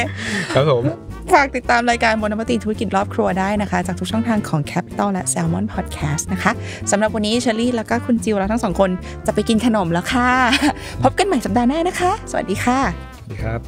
ครับผมฝากติดตามรายการบนนวัติธุรกิจรอบครัวได้นะคะ จากทุกช่องทางของ Capital และ Salmon Podcast นะคะ สำหรับวันนี้เชอรี่แล้วก็คุณจิวเราทั้งสองคนจะไปกินขนมแล้วค่ะ พบกันใหม่สัปดาห์หน้านะคะ สวัสดีค่ะ สวัสดีครับ